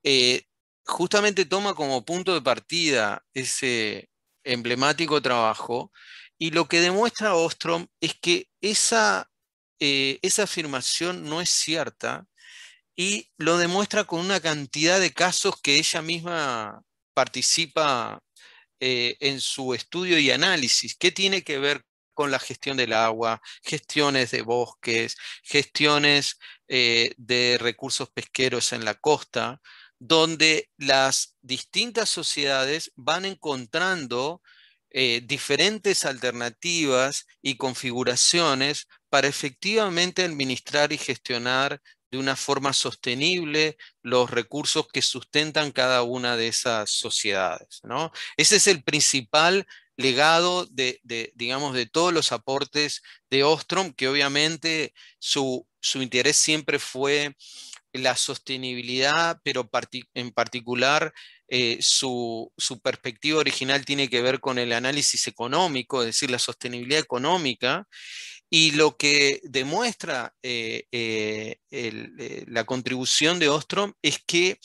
eh, justamente toma como punto de partida ese emblemático trabajo y lo que demuestra Ostrom es que esa, eh, esa afirmación no es cierta y lo demuestra con una cantidad de casos que ella misma participa eh, en su estudio y análisis. que tiene que ver con la gestión del agua, gestiones de bosques, gestiones eh, de recursos pesqueros en la costa, donde las distintas sociedades van encontrando eh, diferentes alternativas y configuraciones para efectivamente administrar y gestionar de una forma sostenible los recursos que sustentan cada una de esas sociedades. ¿no? Ese es el principal legado de, digamos, de todos los aportes de Ostrom, que obviamente su, interés siempre fue la sostenibilidad, pero en particular eh, su, su, perspectiva original tiene que ver con el análisis económico, es decir, la sostenibilidad económica, y lo que demuestra eh, eh, eh, la contribución de Ostrom es que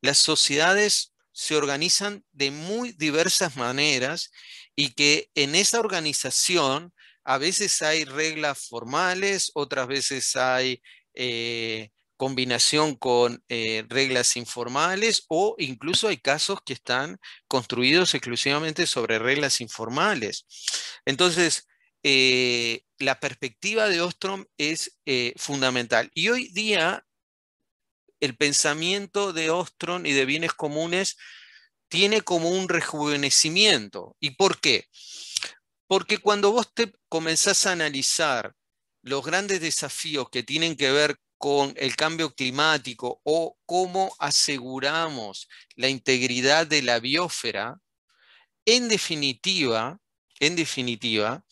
las sociedades se organizan de muy diversas maneras y que en esa organización a veces hay reglas formales, otras veces hay combinación con reglas informales o incluso hay casos que están construidos exclusivamente sobre reglas informales. Entonces, la perspectiva de Ostrom es eh, fundamental. Y hoy día el pensamiento de Ostrom y de bienes comunes tiene como un rejuvenecimiento. ¿Y por qué? Porque cuando vos te comenzás a analizar los grandes desafíos que tienen que ver con el cambio climático o cómo aseguramos la integridad de la biosfera, en definitiva, en definitiva,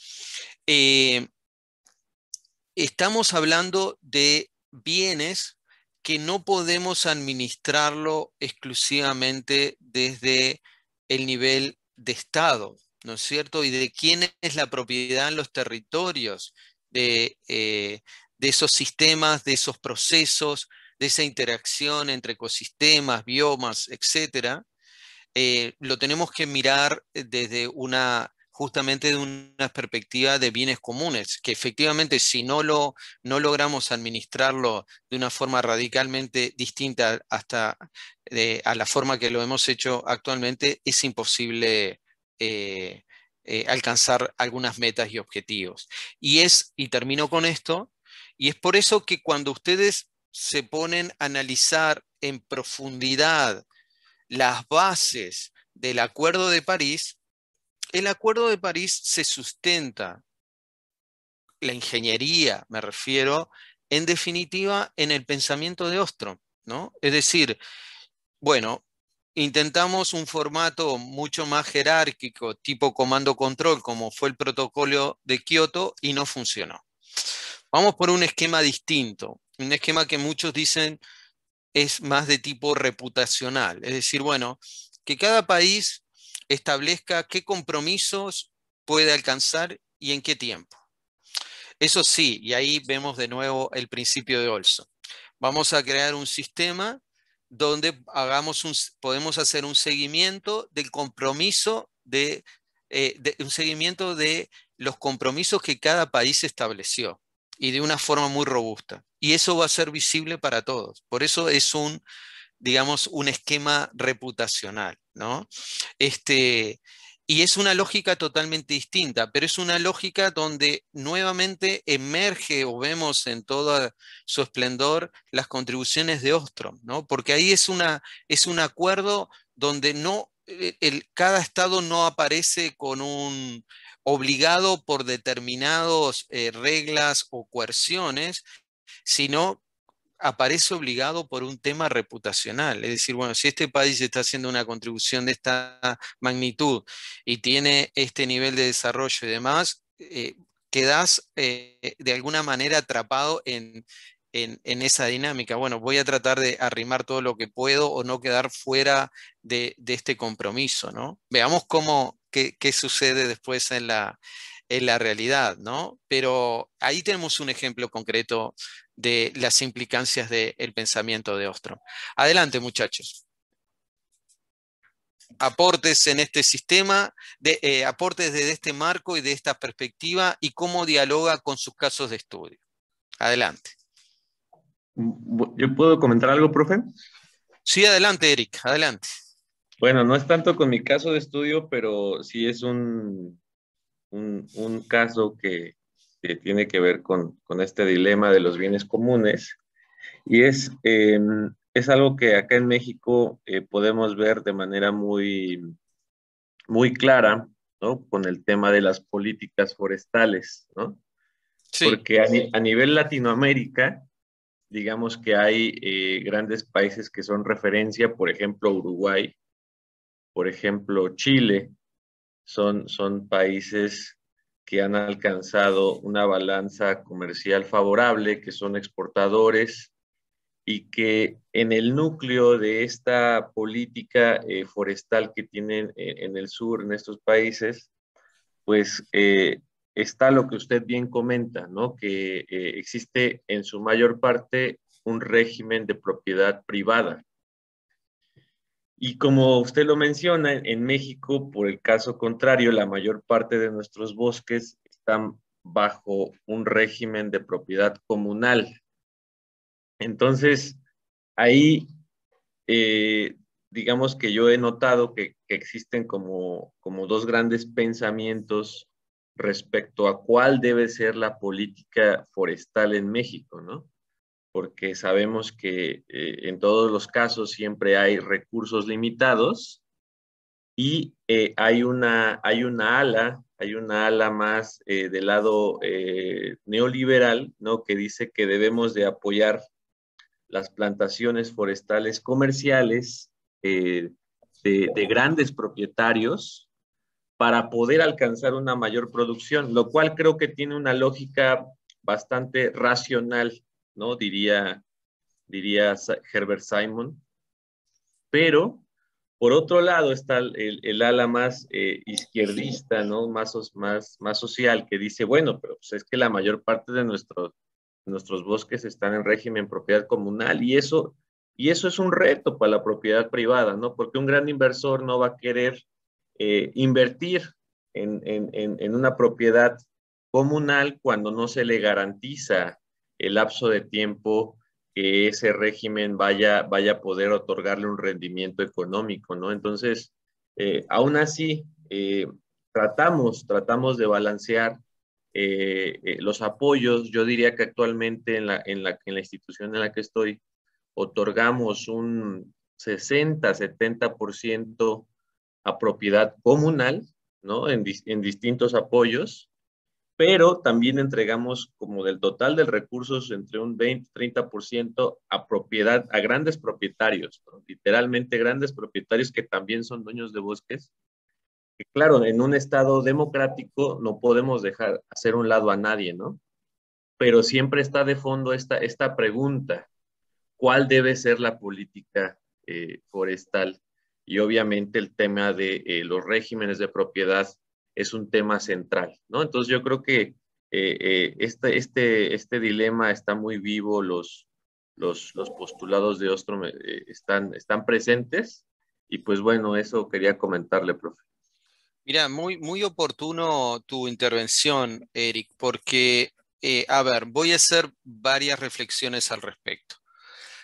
eh, estamos hablando de bienes que no podemos administrarlo exclusivamente desde el nivel de Estado, ¿no es cierto? Y de quién es la propiedad en los territorios, de, eh, esos sistemas, de esos procesos, de esa interacción entre ecosistemas, biomas, etcétera, eh, lo tenemos que mirar desde una justamente de una perspectiva de bienes comunes, que efectivamente si no, lo, no logramos administrarlo de una forma radicalmente distinta hasta eh, a la forma que lo hemos hecho actualmente, es imposible eh, eh, alcanzar algunas metas y objetivos. Y es, y termino con esto, y es por eso que cuando ustedes se ponen a analizar en profundidad las bases del Acuerdo de París, el Acuerdo de París se sustenta, la ingeniería me refiero, en definitiva en el pensamiento de Ostrom, ¿no? Es decir, bueno, intentamos un formato mucho más jerárquico, tipo comando-control, como fue el protocolo de Kioto, y no funcionó. Vamos por un esquema distinto, un esquema que muchos dicen es más de tipo reputacional, es decir, bueno, que cada país establezca qué compromisos puede alcanzar y en qué tiempo. Eso sí, y ahí vemos de nuevo el principio de Olson. Vamos a crear un sistema donde hagamos podemos hacer un seguimiento del compromiso de, eh, de, un seguimiento de los compromisos que cada país estableció y de una forma muy robusta. Y eso va a ser visible para todos. Por eso es un, digamos, un esquema reputacional. ¿no? Este, y es una lógica totalmente distinta, pero es una lógica donde nuevamente emerge o vemos en todo su esplendor las contribuciones de Ostrom, ¿no? Porque ahí es, una, es un acuerdo donde no, eh, el, cada estado no aparece con un obligado por determinadas eh, reglas o coerciones, sino aparece obligado por un tema reputacional. Es decir, bueno, si este país está haciendo una contribución de esta magnitud y tiene este nivel de desarrollo y demás, eh, quedas eh, de alguna manera atrapado en, esa dinámica. Bueno, voy a tratar de arrimar todo lo que puedo o no quedar fuera de, este compromiso, ¿no? Veamos cómo, qué, sucede después en la, en la realidad, ¿no? Pero ahí tenemos un ejemplo concreto de las implicancias del pensamiento de Ostrom. Adelante, muchachos. Aportes en este sistema, de, eh, aportes desde este marco y de esta perspectiva y cómo dialoga con sus casos de estudio. Adelante. ¿Yo puedo comentar algo, profe? Sí, adelante, Eric, adelante. Bueno, no es tanto con mi caso de estudio, pero sí es un, un caso que, este, tiene que ver con, este dilema de los bienes comunes y es, em, es algo que acá en México eh, podemos ver de manera muy, muy clara ¿no? con el tema de las políticas forestales, ¿no? Porque a, nivel Latinoamérica, digamos que hay eh, grandes países que son referencia, por ejemplo Uruguay, por ejemplo Chile, son, son países que han alcanzado una balanza comercial favorable, que son exportadores y que en el núcleo de esta política eh, forestal que tienen eh, en el sur, en estos países, pues eh, está lo que usted bien comenta, Que existe en su mayor parte un régimen de propiedad privada. Y como usted lo menciona, en México, por el caso contrario, la mayor parte de nuestros bosques están bajo un régimen de propiedad comunal. Entonces, ahí, eh, digamos que yo he notado que, existen como, como dos grandes pensamientos respecto a cuál debe ser la política forestal en México, ¿no? porque sabemos que eh, en todos los casos siempre hay recursos limitados y eh, hay, una, hay una ala, hay una ala más eh, del lado neoliberal, ¿no? Que dice que debemos de apoyar las plantaciones forestales comerciales de, de grandes propietarios para poder alcanzar una mayor producción, lo cual creo que tiene una lógica bastante racional ¿no? Diría, diría Herbert Simon. Pero, por otro lado, está el, ala más eh, izquierdista, ¿no? Más, más, más social, que dice, bueno, pero pues, es que la mayor parte de nuestros, nuestros bosques están en régimen propiedad comunal y eso, y eso es un reto para la propiedad privada, ¿no? Porque un gran inversor no va a querer eh, invertir en, en, una propiedad comunal cuando no se le garantiza el lapso de tiempo que ese régimen vaya, vaya a poder otorgarle un rendimiento económico, ¿no? Entonces, eh, aún así, eh, tratamos, tratamos de balancear eh, los apoyos. Yo diría que actualmente en la, en, la, en la institución en la que estoy, otorgamos un 60, 70% a propiedad comunal, ¿no? En, en distintos apoyos, pero también entregamos como del total de recursos entre un 20-30% a propiedad, a grandes propietarios, literalmente grandes propietarios que también son dueños de bosques. Que claro, en un estado democrático no podemos dejar hacer un lado a nadie, ¿no? Pero siempre está de fondo esta, esta pregunta, ¿cuál debe ser la política eh, forestal? Y obviamente el tema de eh, los regímenes de propiedad es un tema central, ¿no? Entonces yo creo que eh, eh, este, este, este dilema está muy vivo, los, los, postulados de Ostrom eh, están, están presentes y pues bueno, eso quería comentarle, profe. Mira, muy, muy oportuno tu intervención, Eric, porque, a ver, voy a hacer varias reflexiones al respecto.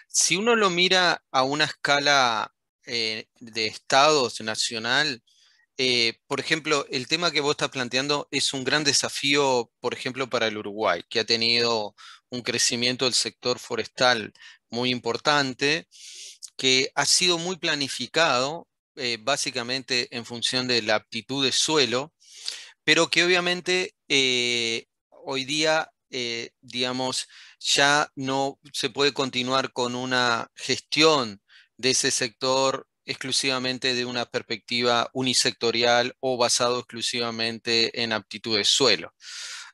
Si uno lo mira a una escala de estados nacional, eh, por ejemplo, el tema que vos estás planteando es un gran desafío, por ejemplo, para el Uruguay, que ha tenido un crecimiento del sector forestal muy importante, que ha sido muy planificado, eh, básicamente en función de la aptitud de suelo, pero que obviamente eh, hoy día, digamos, ya no se puede continuar con una gestión de ese sector exclusivamente de una perspectiva unisectorial o basado exclusivamente en aptitudes suelo.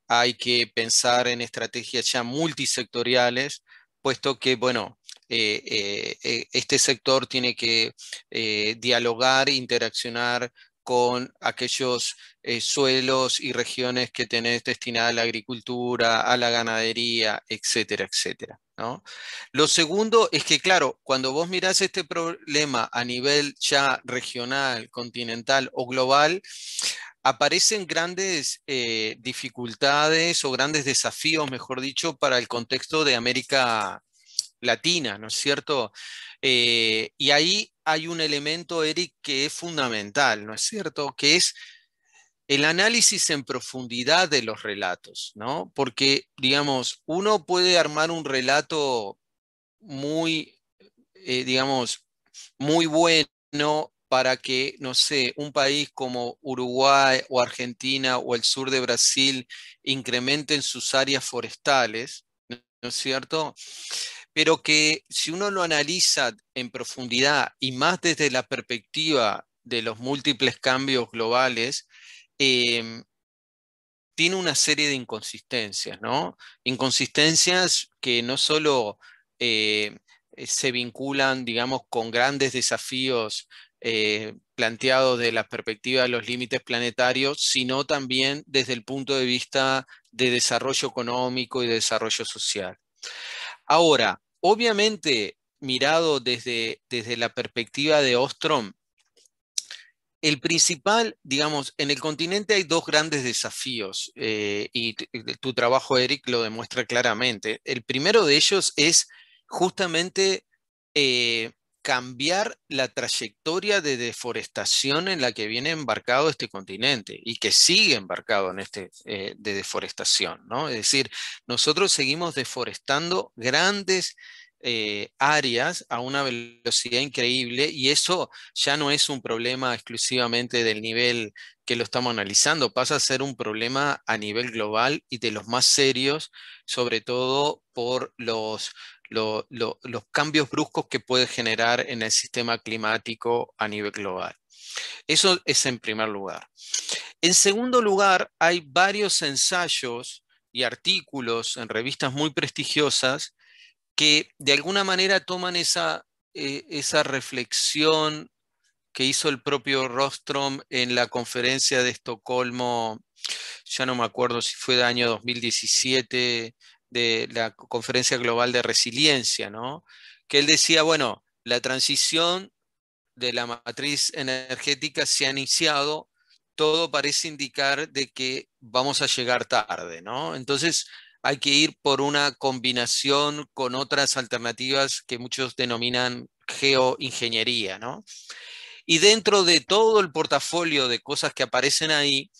Hay que pensar en estrategias ya multisectoriales, puesto que, bueno, eh, eh, eh, este sector tiene que dialogar, interaccionar con aquellos eh, suelos y regiones que tenés destinada a la agricultura, a la ganadería, etcétera, etcétera. ¿no? Lo segundo es que, claro, cuando vos mirás este problema a nivel ya regional, continental o global, aparecen grandes eh, dificultades o grandes desafíos, mejor dicho, para el contexto de América Latina, ¿no es cierto? Eh, y ahí hay un elemento, Eric, que es fundamental, ¿no es cierto? Que es el análisis en profundidad de los relatos, ¿no? Porque, digamos, uno puede armar un relato muy, eh, digamos, muy bueno para que, no sé, un país como Uruguay o Argentina o el sur de Brasil incrementen sus áreas forestales, ¿no es cierto? pero que si uno lo analiza en profundidad y más desde la perspectiva de los múltiples cambios globales, em, tiene una serie de inconsistencias, ¿no? Inconsistencias que no solo eh, se vinculan, digamos, con grandes desafíos eh, planteados desde la perspectiva de los límites planetarios, sino también desde el punto de vista de desarrollo económico y de desarrollo social. Ahora, Obviamente, mirado desde, desde la perspectiva de Ostrom, el principal, digamos, en el continente hay dos grandes desafíos eh, y eh, tu trabajo, Eric, lo demuestra claramente. El primero de ellos es justamente eh, cambiar la trayectoria de deforestación en la que viene embarcado este continente y que sigue embarcado en este eh, de deforestación, Es decir, nosotros seguimos deforestando grandes eh, áreas a una velocidad increíble y eso ya no es un problema exclusivamente del nivel que lo estamos analizando, pasa a ser un problema a nivel global y de los más serios, sobre todo por los los cambios bruscos que puede generar en el sistema climático a nivel global. Eso es en primer lugar. En segundo lugar, hay varios ensayos y artículos en revistas muy prestigiosas que de alguna manera toman esa, eh, esa reflexión que hizo el propio Rostrom en la conferencia de Estocolmo, ya no me acuerdo si fue de año 2017, de la Conferencia Global de Resiliencia, ¿no? que él decía, bueno, la transición de la matriz energética se ha iniciado, todo parece indicar de que vamos a llegar tarde, ¿no? Entonces hay que ir por una combinación con otras alternativas que muchos denominan geoingeniería, ¿no? Y dentro de todo el portafolio de cosas que aparecen ahí,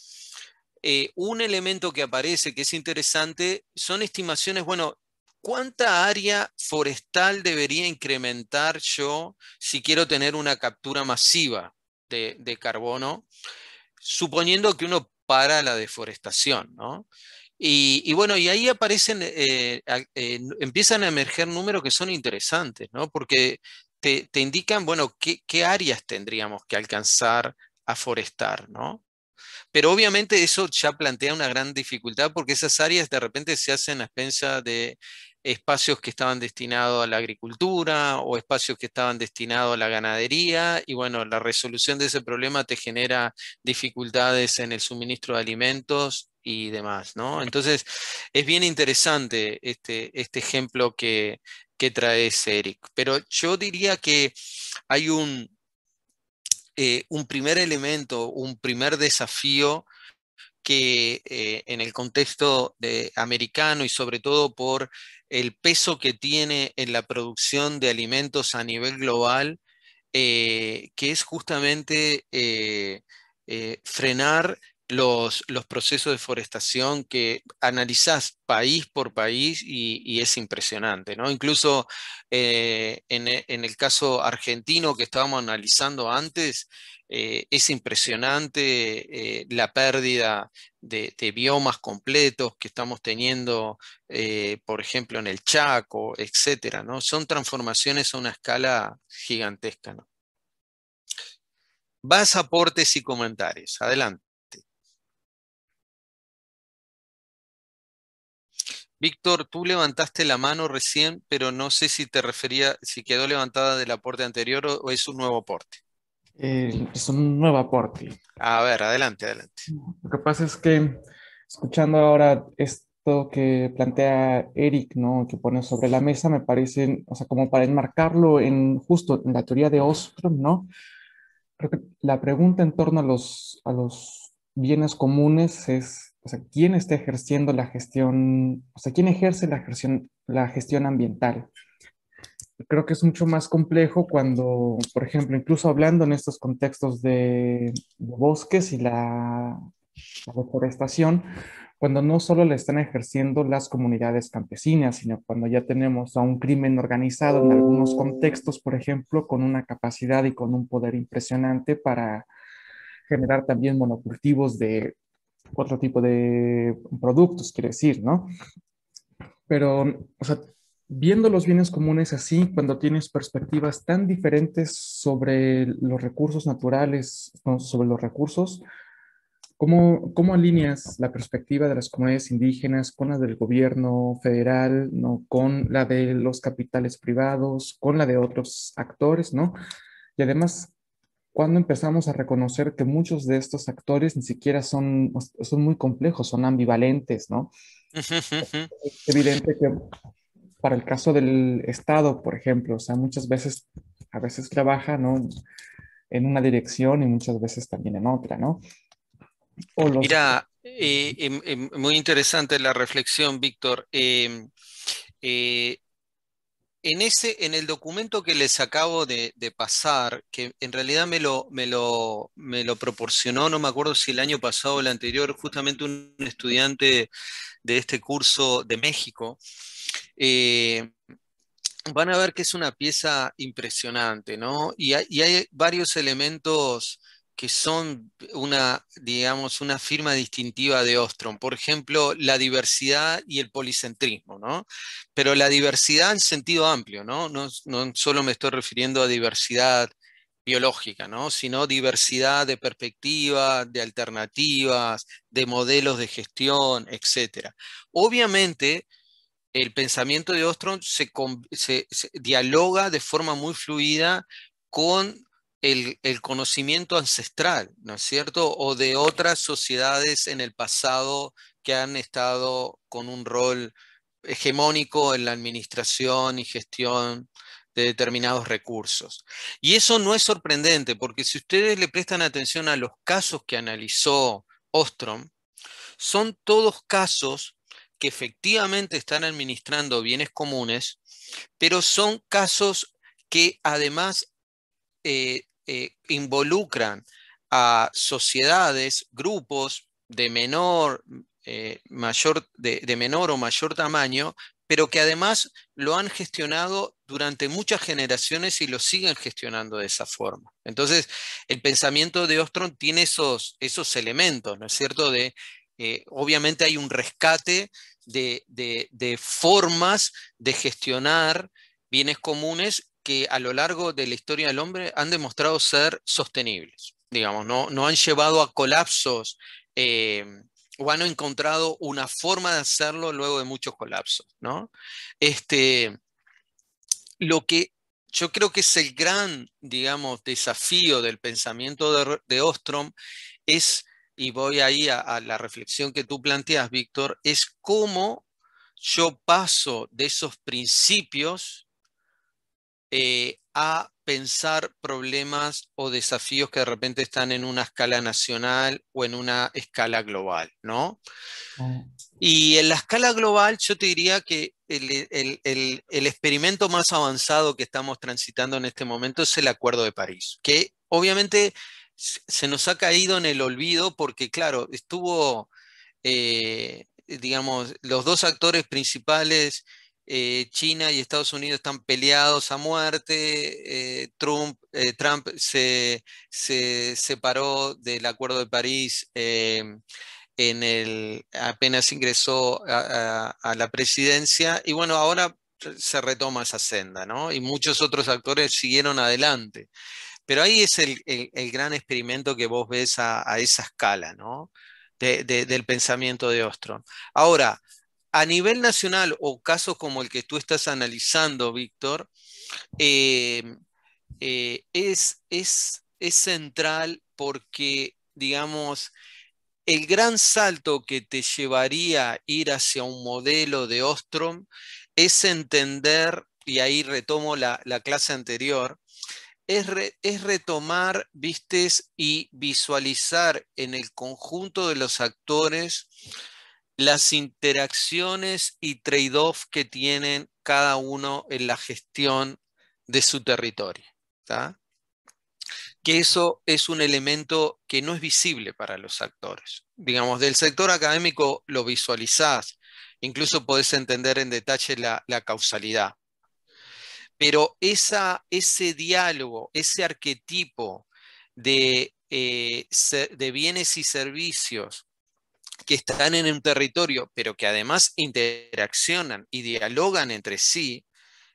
eh, un elemento que aparece que es interesante son estimaciones, bueno, ¿cuánta área forestal debería incrementar yo si quiero tener una captura masiva de, carbono? Suponiendo que uno para la deforestación, ¿no? Y, bueno, y ahí aparecen, eh, eh, empiezan a emerger números que son interesantes, ¿no? Porque te, indican, bueno, qué, áreas tendríamos que alcanzar a forestar, ¿no? Pero obviamente eso ya plantea una gran dificultad porque esas áreas de repente se hacen a expensas de espacios que estaban destinados a la agricultura o espacios que estaban destinados a la ganadería y bueno, la resolución de ese problema te genera dificultades en el suministro de alimentos y demás, ¿no? Entonces, es bien interesante este, este ejemplo que, que traes, Eric, pero yo diría que hay un, eh, un primer elemento, un primer desafío que eh, en el contexto de, americano y sobre todo por el peso que tiene en la producción de alimentos a nivel global, eh, que es justamente frenar los, procesos de forestación que analizás país por país y, es impresionante, ¿no? Incluso eh, e, en, el caso argentino que estábamos analizando antes, eh, es impresionante eh, la pérdida de, de, biomas completos que estamos teniendo, por ejemplo, en el Chaco, etcétera, ¿no? Son transformaciones a una escala gigantesca, ¿no? Vas aportes y comentarios. Adelante. Víctor, tú levantaste la mano recién, pero no sé si te refería, si quedó levantada del aporte anterior o, es un nuevo aporte. Eh, es un nuevo aporte. A ver, adelante, adelante. Lo que pasa es que escuchando ahora esto que plantea Eric, ¿no? Que pone sobre la mesa, me parece, o sea, como para enmarcarlo en justo en la teoría de Ostrom, ¿no? la pregunta en torno a los, a los bienes comunes es o sea, quién está ejerciendo la gestión, o sea, quién ejerce la gestión, la gestión ambiental. Creo que es mucho más complejo cuando, por ejemplo, incluso hablando en estos contextos de, bosques y la, la deforestación, cuando no solo la están ejerciendo las comunidades campesinas, sino cuando ya tenemos a un crimen organizado en algunos contextos, por ejemplo, con una capacidad y con un poder impresionante para generar también monocultivos de otro tipo de productos, quiere decir, ¿no? Pero, o sea, viendo los bienes comunes así, cuando tienes perspectivas tan diferentes sobre los recursos naturales, sobre los recursos, ¿cómo, cómo alineas la perspectiva de las comunidades indígenas con la del gobierno federal, ¿no? con la de los capitales privados, con la de otros actores, ¿no? Y además, cuando empezamos a reconocer que muchos de estos actores ni siquiera son, son muy complejos, son ambivalentes, ¿no? es evidente que para el caso del Estado, por ejemplo, o sea, muchas veces, a veces trabaja, ¿no? En una dirección y muchas veces también en otra, ¿no? O Mira, muy interesante la reflexión, Víctor. Em, eh, en, ese, en el documento que les acabo de, pasar, que en realidad me lo, me lo, me, lo, proporcionó, no me acuerdo si el año pasado o el anterior, justamente un estudiante de este curso de México, eh, van a ver que es una pieza impresionante, ¿no? Y y hay varios elementos que son una, digamos, una firma distintiva de Ostrom. Por ejemplo, la diversidad y el policentrismo, ¿no? Pero la diversidad en sentido amplio, ¿no? No, solo me estoy refiriendo a diversidad biológica, ¿no? sino diversidad de perspectivas, de alternativas, de modelos de gestión, etc. Obviamente, el pensamiento de Ostrom se dialoga de forma muy fluida con el, conocimiento ancestral, ¿no es cierto? O de otras sociedades en el pasado que han estado con un rol hegemónico en la administración y gestión de determinados recursos. Y eso no es sorprendente, porque si ustedes le prestan atención a los casos que analizó Ostrom, son todos casos que efectivamente están administrando bienes comunes, pero son casos que además eh, eh, involucran a sociedades, grupos de menor, eh, mayor, de, menor o mayor tamaño, pero que además lo han gestionado durante muchas generaciones y lo siguen gestionando de esa forma. Entonces, el pensamiento de Ostrom tiene esos, esos elementos, ¿no es cierto? De, eh, obviamente hay un rescate de, de, formas de gestionar bienes comunes que a lo largo de la historia del hombre han demostrado ser sostenibles, digamos, no, no han llevado a colapsos eh, o han encontrado una forma de hacerlo luego de muchos colapsos, ¿no? Este, lo que yo creo que es el gran, digamos, desafío del pensamiento de, Ostrom es, y voy ahí a la reflexión que tú planteas, Víctor, es cómo yo paso de esos principios eh, a pensar problemas o desafíos que de repente están en una escala nacional o en una escala global, ¿no? Mm. Y en la escala global yo te diría que el, experimento más avanzado que estamos transitando en este momento es el Acuerdo de París, que obviamente se nos ha caído en el olvido porque, claro, estuvo, eh, digamos, los dos actores principales eh, China y Estados Unidos están peleados a muerte, eh, Trump, eh, Trump se, separó del Acuerdo de París, en el, apenas ingresó a, la presidencia y bueno, ahora se retoma esa senda, ¿no? Y muchos otros actores siguieron adelante. Pero ahí es el, gran experimento que vos ves a, esa escala, ¿no? del pensamiento de Ostrom. Ahora, a nivel nacional o casos como el que tú estás analizando, Víctor, eh, eh, es, es, es central porque, digamos, el gran salto que te llevaría a ir hacia un modelo de Ostrom es entender, y ahí retomo la, clase anterior, es, es retomar, vistes, y visualizar en el conjunto de los actores las interacciones y trade offs que tienen cada uno en la gestión de su territorio. Que eso es un elemento que no es visible para los actores. Digamos, del sector académico lo visualizás, incluso podés entender en detalle la, causalidad. Pero esa, ese diálogo, ese arquetipo de, eh, de bienes y servicios que están en un territorio, pero que además interaccionan y dialogan entre sí,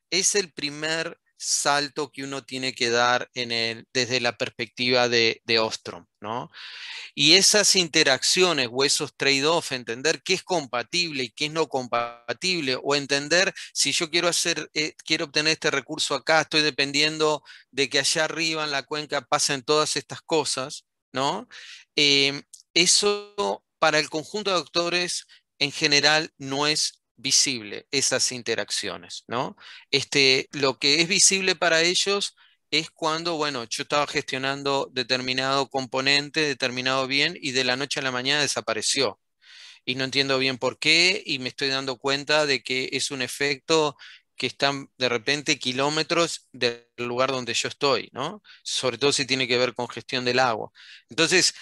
es el primer salto que uno tiene que dar en el, desde la perspectiva de, Ostrom. ¿no? Y esas interacciones o esos trade-offs, entender qué es compatible y qué es no compatible, o entender si yo quiero, hacer, eh, quiero obtener este recurso acá, estoy dependiendo de que allá arriba en la cuenca pasen todas estas cosas, ¿no? Eh, eso para el conjunto de actores en general no es visible esas interacciones, ¿no? Este, lo que es visible para ellos es cuando, bueno, yo estaba gestionando determinado componente, determinado bien, y de la noche a la mañana desapareció. Y no entiendo bien por qué, y me estoy dando cuenta de que es un efecto que están de repente kilómetros del lugar donde yo estoy, ¿no? Sobre todo si tiene que ver con gestión del agua. Entonces,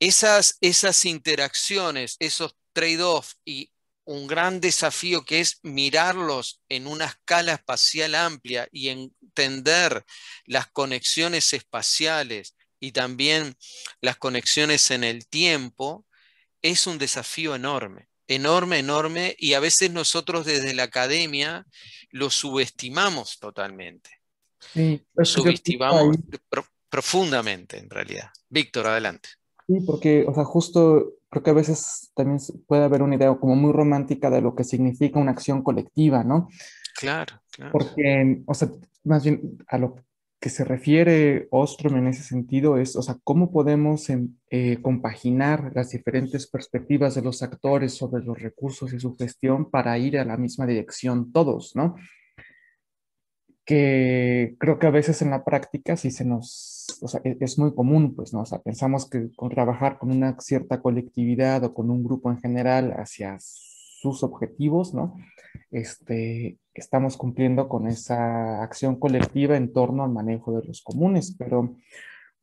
esas, interacciones, esos trade-offs y un gran desafío que es mirarlos en una escala espacial amplia y entender las conexiones espaciales y también las conexiones en el tiempo, es un desafío enorme, enorme, enorme, y a veces nosotros desde la academia lo subestimamos totalmente. Sí, subestimamos profundamente en realidad. Víctor, adelante. Sí, porque, o sea, justo creo que a veces también puede haber una idea como muy romántica de lo que significa una acción colectiva, ¿no? Claro, claro. Porque, o sea, más bien a lo que se refiere Ostrom en ese sentido es, o sea, cómo podemos em, eh, compaginar las diferentes perspectivas de los actores sobre los recursos y su gestión para ir a la misma dirección todos, ¿no? que creo que a veces en la práctica sí se nos, o sea, e, es muy común, pues, ¿no? O sea, pensamos que con trabajar con una cierta colectividad o con un grupo en general hacia sus objetivos, ¿no? Este, estamos cumpliendo con esa acción colectiva en torno al manejo de los comunes, pero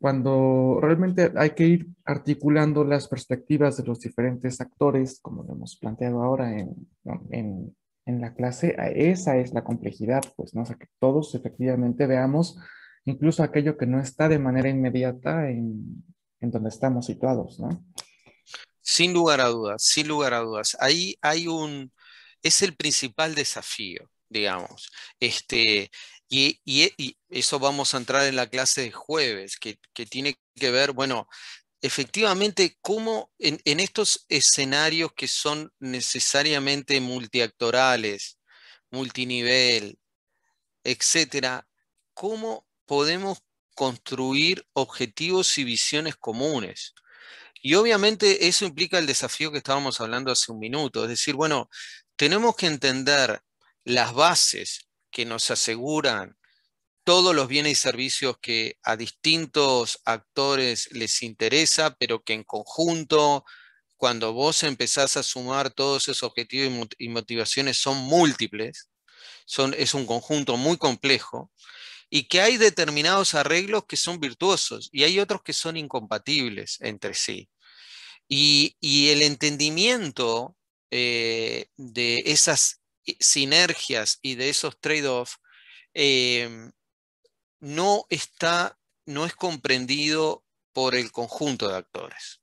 cuando realmente hay que ir articulando las perspectivas de los diferentes actores, como lo hemos planteado ahora en la clase, esa es la complejidad, pues, ¿no? O sea, que todos efectivamente veamos incluso aquello que no está de manera inmediata en, donde estamos situados, Sin lugar a dudas, sin lugar a dudas. Ahí hay un, es el principal desafío, digamos. Este, y, eso vamos a entrar en la clase de jueves, que, que, tiene que ver, bueno, efectivamente cómo en, estos escenarios que son necesariamente multiactorales, multinivel, etcétera, cómo podemos construir objetivos y visiones comunes. Y obviamente eso implica el desafío que estábamos hablando hace un minuto, es decir, bueno, tenemos que entender las bases que nos aseguran todos los bienes y servicios que a distintos actores les interesa, pero que en conjunto, cuando vos empezás a sumar todos esos objetivos y motivaciones son múltiples, son, es un conjunto muy complejo, y que hay determinados arreglos que son virtuosos y hay otros que son incompatibles entre sí. Y, el entendimiento eh, de esas eh, sinergias y de esos trade-offs eh, no está, no es comprendido por el conjunto de actores.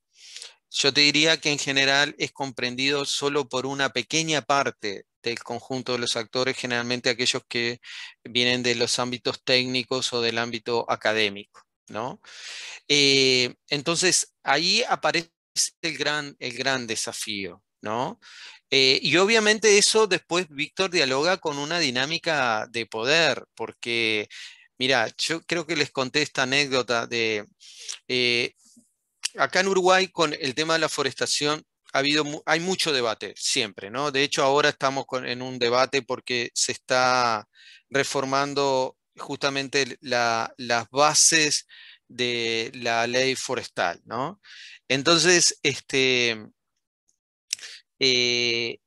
Yo te diría que en general es comprendido solo por una pequeña parte del conjunto de los actores, generalmente aquellos que vienen de los ámbitos técnicos o del ámbito académico. ¿no? Eh, entonces, ahí aparece el gran, el gran desafío. ¿no? Eh, y obviamente eso después Víctor dialoga con una dinámica de poder, porque Mira, yo creo que les conté esta anécdota de... Eh, acá en Uruguay con el tema de la forestación ha habido, hay mucho debate siempre, ¿no? De hecho, ahora estamos en un debate porque se está reformando justamente las bases de la ley forestal, ¿no? Entonces, este, eh,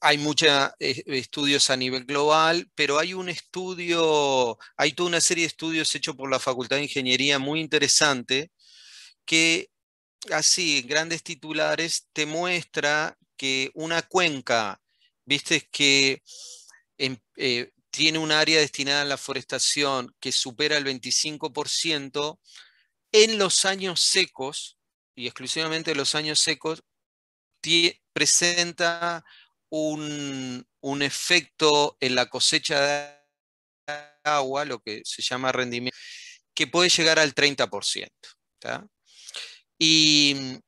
hay muchos eh, estudios a nivel global, pero hay un estudio, hay toda una serie de estudios hechos por la Facultad de Ingeniería muy interesante que así, grandes titulares, te muestra que una cuenca, viste que em, eh, tiene un área destinada a la forestación que supera el 25%, en los años secos, y exclusivamente en los años secos, presenta un, efecto en la cosecha de agua, lo que se llama rendimiento, que puede llegar al 30%. Y,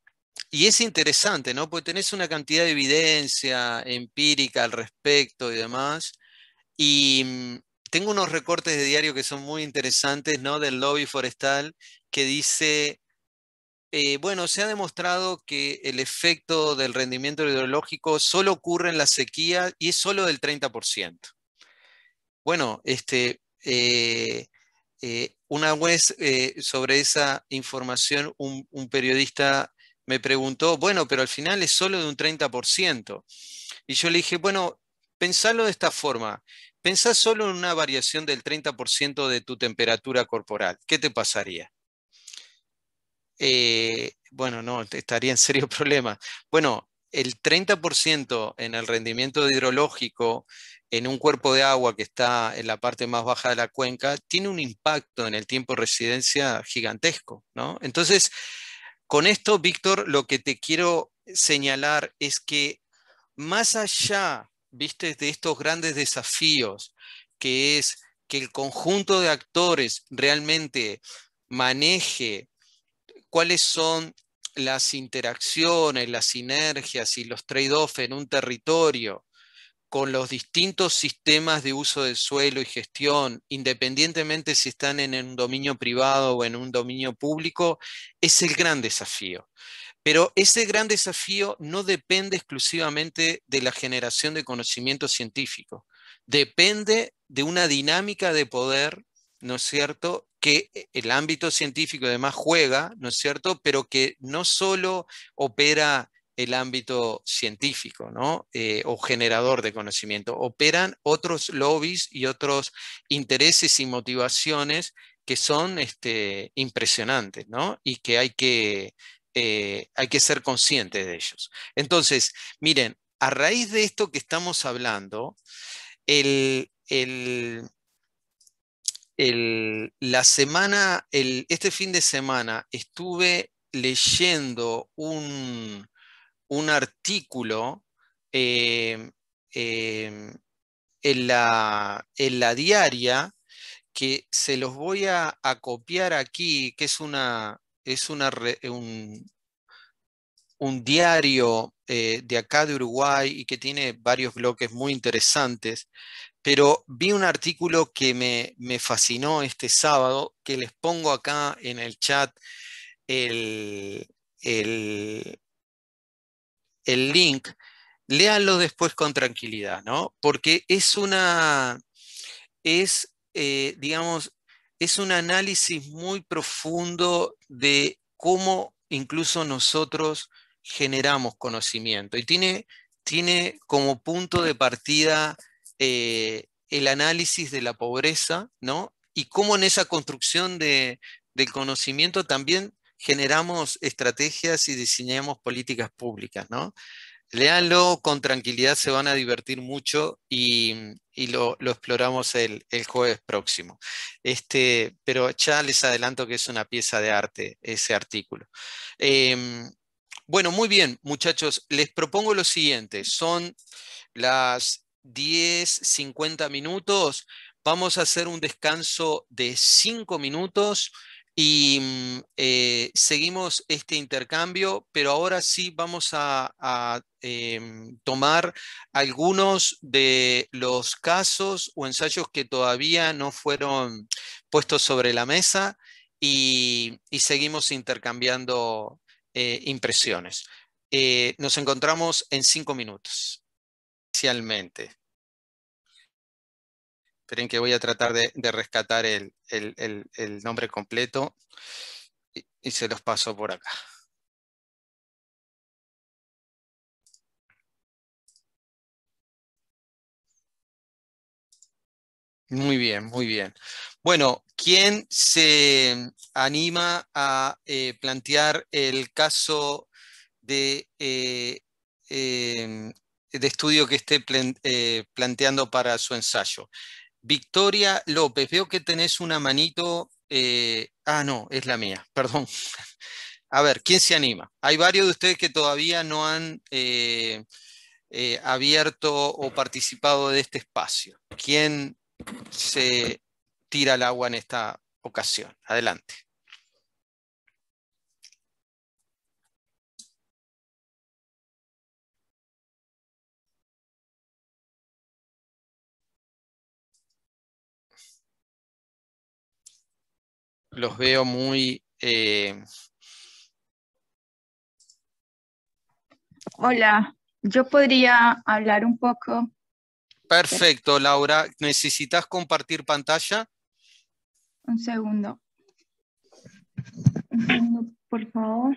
y, es interesante, ¿no? Porque tenés una cantidad de evidencia empírica al respecto y demás. Y mm, tengo unos recortes de diario que son muy interesantes, ¿no? Del lobby forestal que dice eh, bueno, se ha demostrado que el efecto del rendimiento hidrológico solo ocurre en la sequía y es solo del 30%. Bueno, este, eh, eh, una vez sobre esa información un, un, periodista me preguntó, bueno, pero al final es solo de un 30%. Y yo le dije, bueno, pensalo de esta forma. Pensá solo en una variación del 30% de tu temperatura corporal. ¿Qué te pasaría? Eh, bueno, no, estaría en serio problema. Bueno, el 30% en el rendimiento hidrológico en un cuerpo de agua que está en la parte más baja de la cuenca tiene un impacto en el tiempo de residencia gigantesco, ¿no? Entonces, con esto, Víctor, lo que te quiero señalar es que más allá, viste, de estos grandes desafíos, que es que el conjunto de actores realmente maneje cuáles son las interacciones, las sinergias y los trade-offs en un territorio con los distintos sistemas de uso del suelo y gestión, independientemente si están en un dominio privado o en un dominio público, es el gran desafío. Pero ese gran desafío no depende exclusivamente de la generación de conocimiento científico, depende de una dinámica de poder, ¿no es cierto?, que eh, el ámbito científico además juega, ¿no es cierto? Pero que no solo opera el ámbito científico ¿no? Eh, o generador de conocimiento, operan otros lobbies y otros intereses y motivaciones que son este, impresionantes ¿no? y que hay que, eh, hay que ser conscientes de ellos. Entonces, miren, a raíz de esto que estamos hablando, el la semana, este fin de semana estuve leyendo un, artículo eh, eh, en, la, diaria que se los voy a, copiar aquí, que es una, es un, diario eh, de acá de Uruguay y que tiene varios bloques muy interesantes, pero vi un artículo que me, fascinó este sábado, que les pongo acá en el chat el, link. Léanlo después con tranquilidad, ¿no? Porque es una, es, eh, digamos, es un análisis muy profundo de cómo incluso nosotros generamos conocimiento y tiene como punto de partida eh, el análisis de la pobreza, ¿no? Y cómo en esa construcción de, del conocimiento también generamos estrategias y diseñamos políticas públicas, ¿no? Leanlo con tranquilidad, se van a divertir mucho y, lo, exploramos el, jueves próximo. Este, pero ya les adelanto que es una pieza de arte ese artículo. Em, bueno, muy bien, muchachos, les propongo lo siguiente. Son las 10, 50 minutos. Vamos a hacer un descanso de 5 minutos y mm, eh, seguimos este intercambio, pero ahora sí vamos a, em, tomar algunos de los casos o ensayos que todavía no fueron puestos sobre la mesa y, seguimos intercambiando eh, impresiones. Eh, nos encontramos en 5 minutos. Especialmente, Esperen que voy a tratar de, rescatar el, nombre completo y, se los paso por acá. Muy bien, muy bien. Bueno, ¿quién se anima a eh, plantear el caso de eh, em, de estudio que esté eh, planteando para su ensayo. Victoria López, veo que tenés una manito. Eh, ah, no, es la mía, perdón. A ver, ¿quién se anima? Hay varios de ustedes que todavía no han eh, abierto o participado de este espacio. ¿Quién se tira al agua en esta ocasión? Adelante. los veo muy... Eh, Hola, yo podría hablar un poco. Perfecto, Laura. ¿Necesitas compartir pantalla? Un segundo. Un segundo, por favor.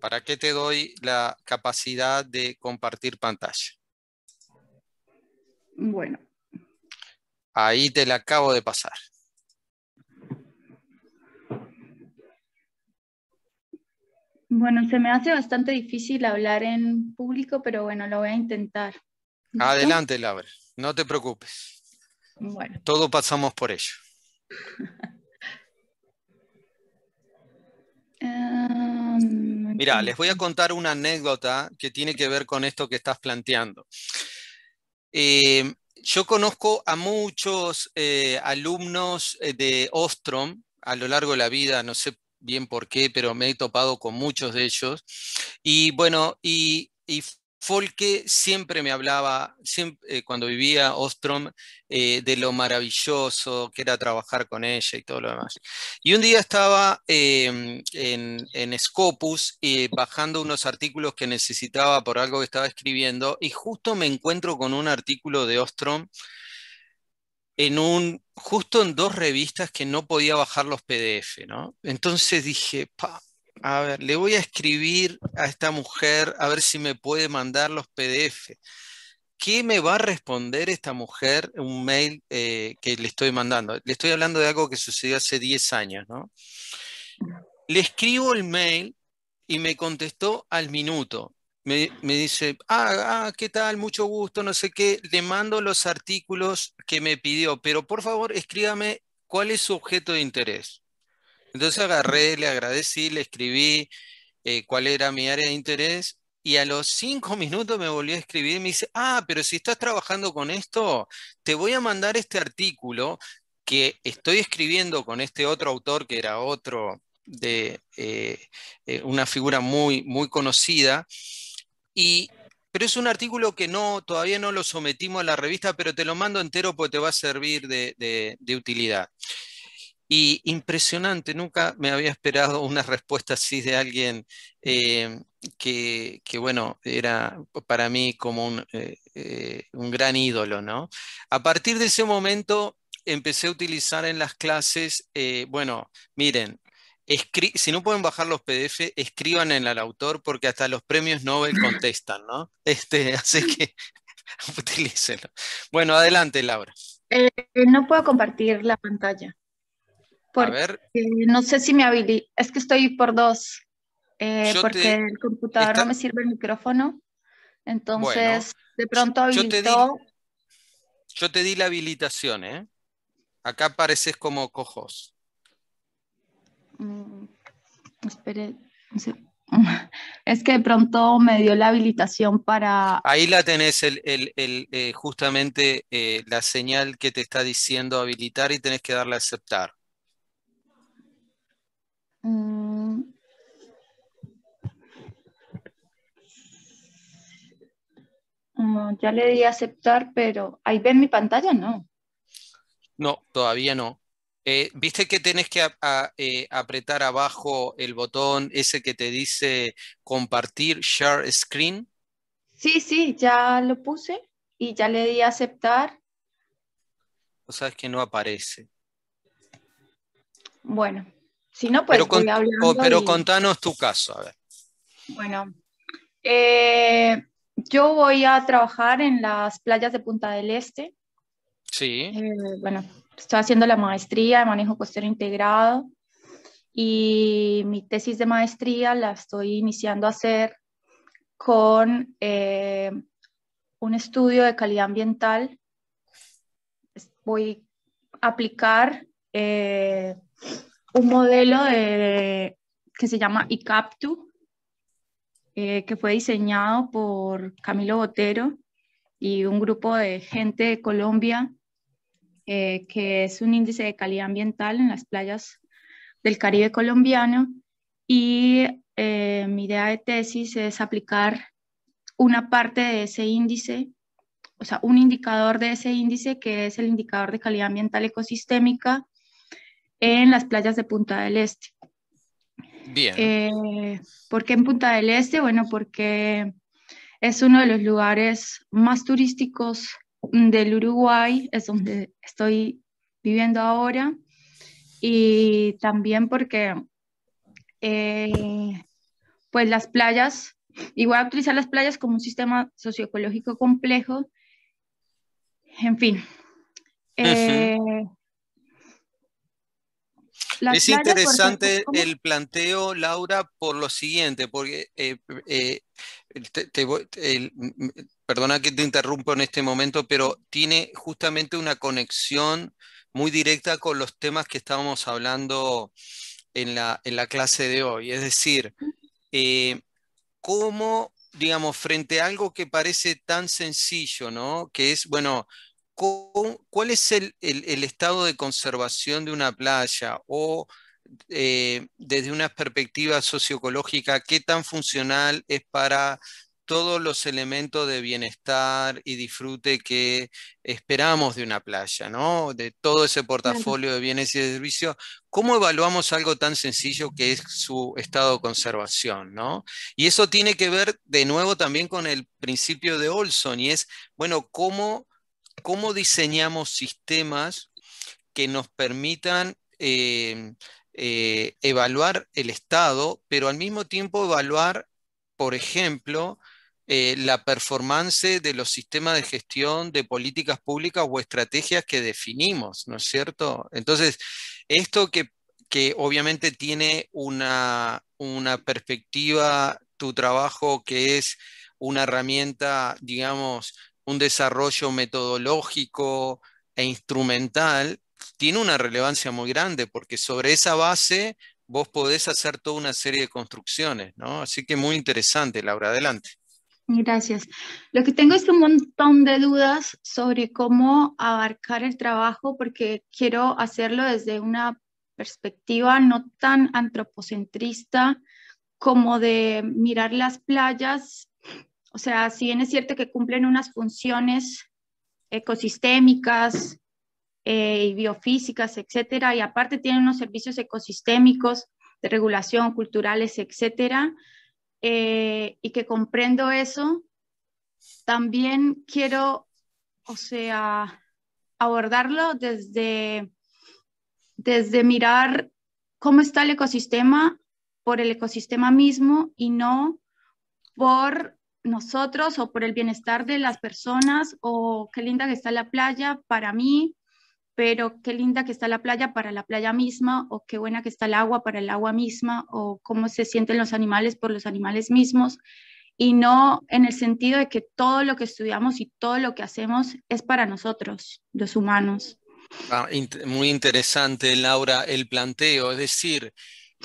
¿Para qué te doy la capacidad de compartir pantalla? Bueno. Ahí te la acabo de pasar. Bueno, se me hace bastante difícil hablar en público, pero bueno, lo voy a intentar. Adelante, Laura, no te preocupes. Todo pasamos por ello. Ah, Mira, les voy a contar una anécdota que tiene que ver con esto que estás planteando. Eh, yo conozco a muchos eh, alumnos eh, de Ostrom a lo largo de la vida, no sé bien por qué, pero me he topado con muchos de ellos. Y bueno, y, y Folke siempre me hablaba, eh, cuando vivía Ostrom, eh, de lo maravilloso que era trabajar con ella y todo lo demás. Y un día estaba em, en, en, Scopus eh, bajando unos artículos que necesitaba por algo que estaba escribiendo y justo me encuentro con un artículo de Ostrom en un, justo en dos revistas que no podía bajar los PDF, ¿no? Entonces dije, pa, a ver, le voy a escribir a esta mujer a ver si me puede mandar los PDF. ¿Qué me va a responder esta mujer un mail eh, que le estoy mandando? Le estoy hablando de algo que sucedió hace 10 años, ¿no? Le escribo el mail y me contestó al minuto me, dice, ah, ah, ¿qué tal? Mucho gusto, no sé qué. Le mando los artículos que me pidió, pero por favor escríbame cuál es su objeto de interés. Entonces agarré, le agradecí, le escribí eh, cuál era mi área de interés y a los cinco minutos me volvió a escribir y me dice, ah, pero si estás trabajando con esto, te voy a mandar este artículo que estoy escribiendo con este otro autor que era otro de eh, eh, una figura muy, muy conocida pero es un artículo que no, todavía no lo sometimos a la revista, pero te lo mando entero porque te va a servir de, utilidad. Y impresionante, nunca me había esperado una respuesta así de alguien eh, que, bueno, era para mí como un, eh, eh, un, gran ídolo, ¿no? A partir de ese momento empecé a utilizar en las clases, bueno, miren, si no pueden bajar los PDF, escriban en el autor porque hasta los premios Nobel contestan, ¿no? Este, así que utilícenlo. Bueno, adelante, Laura. Eh, no puedo compartir la pantalla. A ver. no sé si me habilito. Es que estoy por dos. Eh, porque el computador no me sirve el micrófono. Entonces, de pronto habilitó. Yo te, di, yo te di la habilitación, ¿eh? Acá pareces como cojos. Mm, es que de pronto me dio la habilitación para... Ahí la tenés, el, eh, justamente eh, la señal que te está diciendo habilitar y tenés que darle a aceptar. Mm. ya le di aceptar, pero ahí ven mi pantalla, ¿no? No, todavía no. Eh, Viste que tenés que eh, apretar abajo el botón ese que te dice compartir, share screen. Sí, sí, ya lo puse y ya le di a aceptar. O sea, es que no aparece. Bueno, si no, pues pero, oh, pero contanos tu caso, a ver. Bueno, eh, yo voy a trabajar en las playas de Punta del Este. Sí. bueno, estoy haciendo la maestría de manejo costero integrado y mi tesis de maestría la estoy iniciando a hacer con eh, un estudio de calidad ambiental. Voy a aplicar eh, un modelo que se llama ICAPTU, eh, que fue diseñado por Camilo Botero y un grupo de gente de Colombia eh, que es un índice de calidad ambiental en las playas del Caribe colombiano. Y eh, mi idea de tesis es aplicar una parte de ese índice, o sea, un indicador de ese índice que es el indicador de calidad ambiental ecosistémica en las playas de Punta del Este. Bien. Eh, ¿Por qué en Punta del Este? Bueno, porque es uno de los lugares más turísticos del Uruguay, es donde estoy viviendo ahora, y también porque eh, pues las playas, y voy a utilizar las playas como un sistema socioecológico complejo, en fin. Eh, es interesante el planteo, Laura, por lo siguiente, porque eh, te, voy, perdona que te interrumpo en este momento, pero tiene justamente una conexión muy directa con los temas que estábamos hablando en la, clase de hoy. Es decir, eh, cómo, digamos, frente a algo que parece tan sencillo, ¿no? Que es, bueno, ¿cuál es el, estado de conservación de una playa? O eh, desde una perspectiva socioecológica, qué tan funcional es para todos los elementos de bienestar y disfrute que esperamos de una playa, ¿no? De todo ese portafolio de bienes y servicios, ¿cómo evaluamos algo tan sencillo que es su estado de conservación, ¿no? Y eso tiene que ver de nuevo también con el principio de Olson y es, bueno, ¿cómo, diseñamos sistemas que nos permitan... Eh, eh, evaluar el estado, pero al mismo tiempo evaluar, por ejemplo, eh, la performance de los sistemas de gestión de políticas públicas o estrategias que definimos, ¿no es cierto? Entonces, esto que, obviamente tiene una, una perspectiva, tu trabajo que es una herramienta, digamos, un desarrollo metodológico e instrumental, tiene una relevancia muy grande porque sobre esa base vos podés hacer toda una serie de construcciones, ¿no? Así que muy interesante, Laura, adelante. Gracias. Lo que tengo es un montón de dudas sobre cómo abarcar el trabajo porque quiero hacerlo desde una perspectiva no tan antropocentrista como de mirar las playas. O sea, si bien es cierto que cumplen unas funciones ecosistémicas eh, y biofísicas, etcétera, y aparte tienen unos servicios ecosistémicos de regulación culturales, etcétera, eh, y que comprendo eso, también quiero, o sea, abordarlo desde, desde mirar cómo está el ecosistema por el ecosistema mismo y no por nosotros o por el bienestar de las personas o qué linda que está la playa para mí pero qué linda que está la playa para la playa misma, o qué buena que está el agua para el agua misma, o cómo se sienten los animales por los animales mismos, y no en el sentido de que todo lo que estudiamos y todo lo que hacemos es para nosotros, los humanos. Ah, muy interesante, Laura, el planteo, es decir,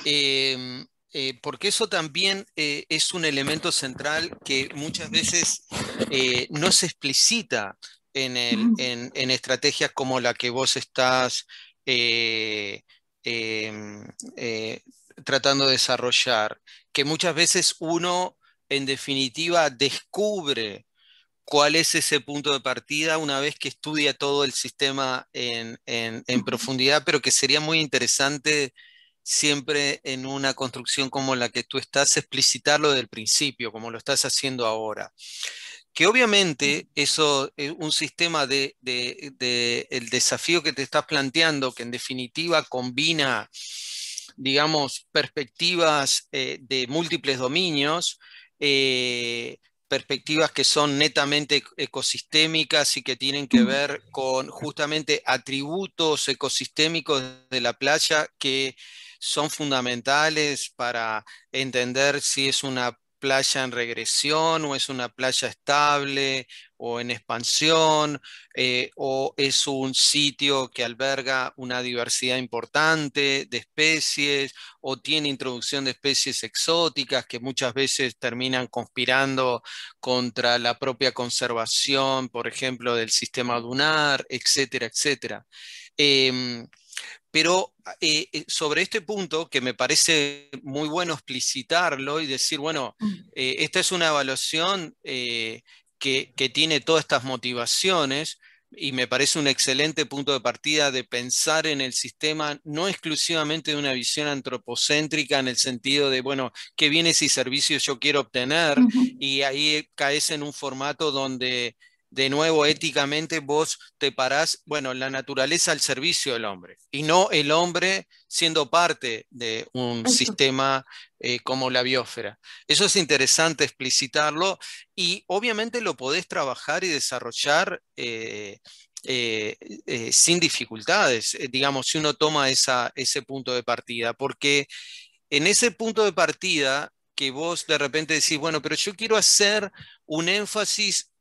em, eh, porque eso también eh, es un elemento central que muchas veces eh, no se explicita en, estrategias como la que vos estás eh, em, eh, tratando de desarrollar, que muchas veces uno, en definitiva, descubre cuál es ese punto de partida una vez que estudia todo el sistema en, profundidad, pero que sería muy interesante siempre en una construcción como la que tú estás, explicitarlo del principio, como lo estás haciendo ahora que obviamente eso es un sistema de, el desafío que te estás planteando, que en definitiva combina, digamos, perspectivas eh, de múltiples dominios, eh, perspectivas que son netamente ecosistémicas y que tienen que ver con justamente atributos ecosistémicos de la playa que son fundamentales para entender si es una playa en regresión o es una playa estable o en expansión eh, o es un sitio que alberga una diversidad importante de especies o tiene introducción de especies exóticas que muchas veces terminan conspirando contra la propia conservación, por ejemplo, del sistema dunar, etcétera, etcétera. Em, pero ah, eh, eh, sobre este punto, que me parece muy bueno explicitarlo y decir, bueno, eh, esta es una evaluación que, tiene todas estas motivaciones y me parece un excelente punto de partida de pensar en el sistema no exclusivamente de una visión antropocéntrica en el sentido de, bueno, qué bienes y servicios yo quiero obtener y ahí caes en un formato donde de nuevo, éticamente vos te parás, bueno, la naturaleza al servicio del hombre y no el hombre siendo parte de un sistema eh, como la biosfera. Eso es interesante explicitarlo y obviamente lo podés trabajar y desarrollar. Eh, eh, sin dificultades, digamos, si uno toma esa, ese punto de partida, porque en ese punto de partida que vos de repente decís, bueno, pero yo quiero hacer un énfasis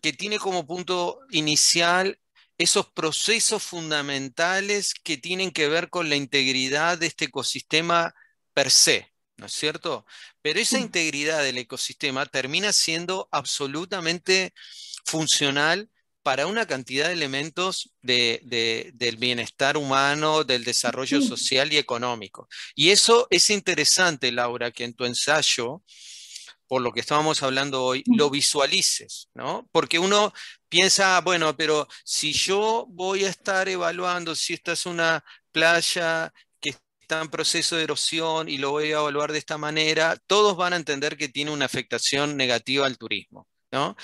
que tiene como punto inicial esos procesos fundamentales que tienen que ver con la integridad de este ecosistema per se, ¿no es cierto? Pero esa integridad del ecosistema termina siendo absolutamente funcional para una cantidad de elementos del bienestar humano, del desarrollo social y económico. Y eso es interesante, Laura, que en tu ensayo por lo que estábamos hablando hoy, lo visualices, ¿no? Porque uno piensa, bueno, pero si yo voy a estar evaluando si esta es una playa que está en proceso de erosión y lo voy a evaluar de esta manera, todos van a entender que tiene una afectación negativa al turismo, ¿no?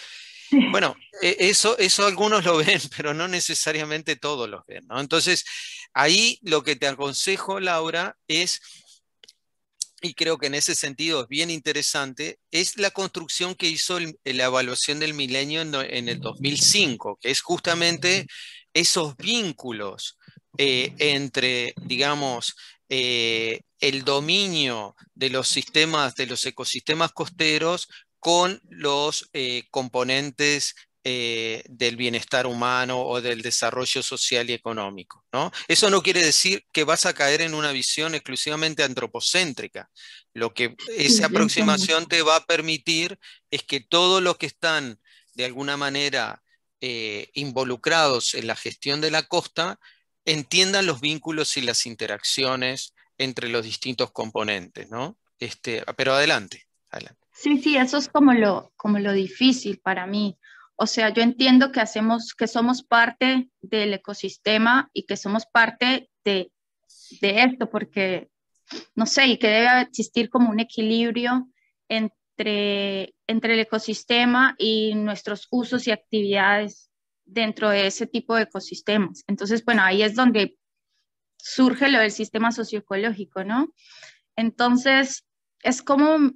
Bueno, e, eso, eso algunos lo ven, pero no necesariamente todos lo ven, ¿no? Entonces, ahí lo que te aconsejo, Laura, es y creo que en ese sentido es bien interesante, es la construcción que hizo eh, la evaluación del milenio en, el 2005, que es justamente esos vínculos eh, entre, digamos, eh, el dominio de los sistemas, de los ecosistemas costeros con los componentes eh, del bienestar humano o del desarrollo social y económico. ¿no? Eso no quiere decir que vas a caer en una visión exclusivamente antropocéntrica. Lo que esa aproximación te va a permitir es que todos los que están de alguna manera eh, involucrados en la gestión de la costa entiendan los vínculos y las interacciones entre los distintos componentes, ¿no? Este, pero adelante, adelante. Sí, sí, eso es como como lo difícil para mí. O sea, yo entiendo que hacemos, que somos parte del ecosistema y que somos parte de, esto, porque, no sé, y que debe existir como un equilibrio entre, entre el ecosistema y nuestros usos y actividades dentro de ese tipo de ecosistemas. Entonces, bueno, ahí es donde surge lo del sistema socioecológico, ¿no? Entonces, es como,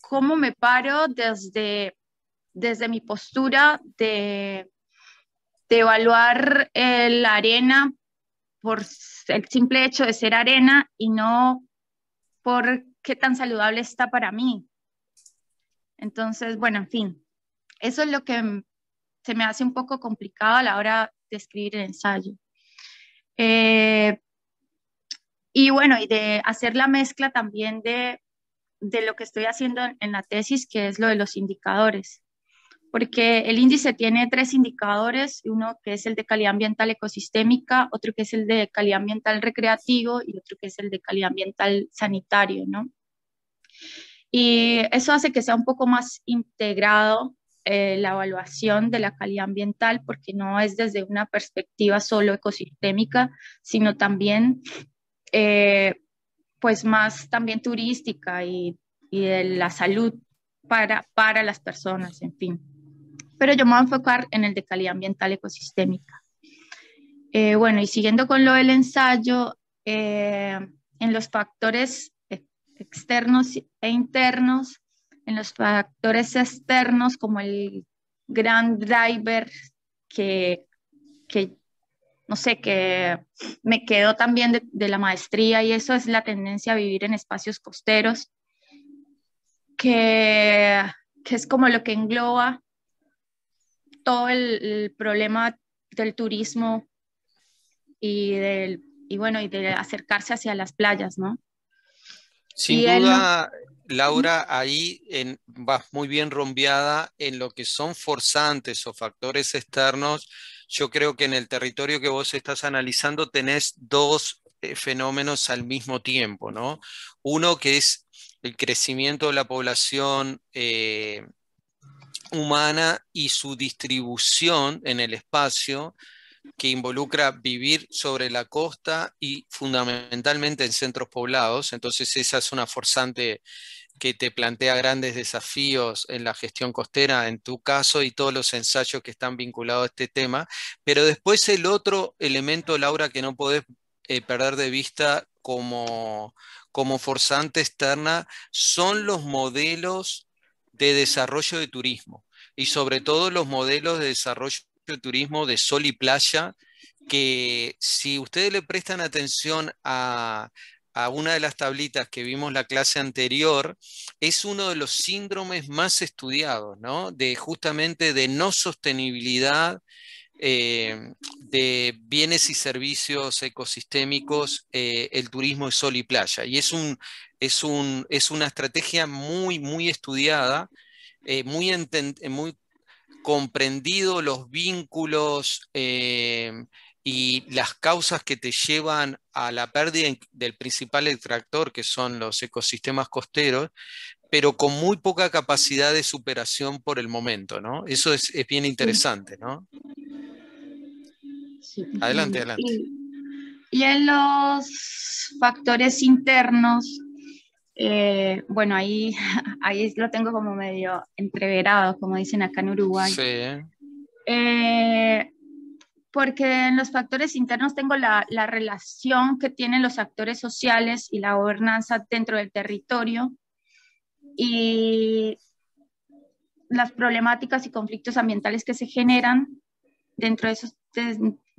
como me paro desde desde mi postura de, evaluar eh, la arena por el simple hecho de ser arena y no por qué tan saludable está para mí. Entonces, bueno, en fin, eso es lo que se me hace un poco complicado a la hora de escribir el ensayo. Eh, y bueno, y de hacer la mezcla también de, lo que estoy haciendo en, la tesis, que es lo de los indicadores porque el índice tiene tres indicadores, uno que es el de calidad ambiental ecosistémica, otro que es el de calidad ambiental recreativo y otro que es el de calidad ambiental sanitario, ¿no? Y eso hace que sea un poco más integrado eh, la evaluación de la calidad ambiental, porque no es desde una perspectiva solo ecosistémica, sino también, eh, pues más también turística y, y de la salud para, para las personas, en fin pero yo me voy a enfocar en el de calidad ambiental ecosistémica. Eh, bueno, y siguiendo con lo del ensayo, eh, en los factores e-, externos e internos, en los factores externos como el gran driver que, que no sé, que me quedó también de, de, la maestría y eso es la tendencia a vivir en espacios costeros, que, que es como lo que engloba todo el, problema del turismo y del y bueno y de acercarse hacia las playas, ¿no? Sin duda, Laura, ahí vas muy bien rompeada en lo que son forzantes o factores externos. Yo creo que en el territorio que vos estás analizando tenés dos eh, fenómenos al mismo tiempo, ¿no? Uno que es el crecimiento de la población eh, humana y su distribución en el espacio que involucra vivir sobre la costa y fundamentalmente en centros poblados. Entonces esa es una forzante que te plantea grandes desafíos en la gestión costera, en tu caso, y todos los ensayos que están vinculados a este tema. Pero después el otro elemento, Laura, que no podés eh, perder de vista como, como forzante externa, son los modelos de desarrollo de turismo y sobre todo los modelos de desarrollo de turismo de sol y playa, que si ustedes le prestan atención a, a una de las tablitas que vimos la clase anterior, es uno de los síndromes más estudiados, De justamente de no sostenibilidad eh, de bienes y servicios ecosistémicos, eh, el turismo es sol y playa. Y es, un, es, un, es una estrategia muy, muy estudiada, eh, muy, muy comprendido los vínculos y las causas que te llevan a la pérdida del principal extractor, que son los ecosistemas costeros, pero con muy poca capacidad de superación por el momento, ¿no? Eso es, es bien interesante, ¿no? Adelante, adelante. Y, en los factores internos, eh, bueno, ahí, ahí lo tengo como medio entreverado, como dicen acá en Uruguay. Sí. Eh, porque en los factores internos tengo la, la, relación que tienen los actores sociales y la gobernanza dentro del territorio y las problemáticas y conflictos ambientales que se generan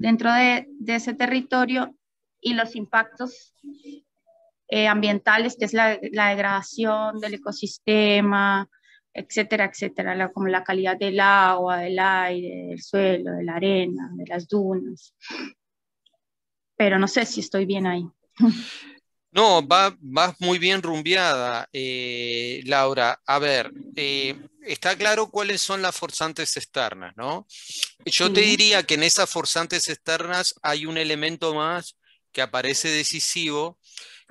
dentro de, ese territorio y los impactos eh, ambientales, que es la, degradación del ecosistema, etcétera, etcétera, como la calidad del agua, del aire, del suelo, de la arena, de las dunas. Pero no sé si estoy bien ahí. No, vas va muy bien rumbeada, eh, Laura. A ver, eh, está claro cuáles son las forzantes externas, ¿no? Yo te diría que en esas forzantes externas hay un elemento más que aparece decisivo,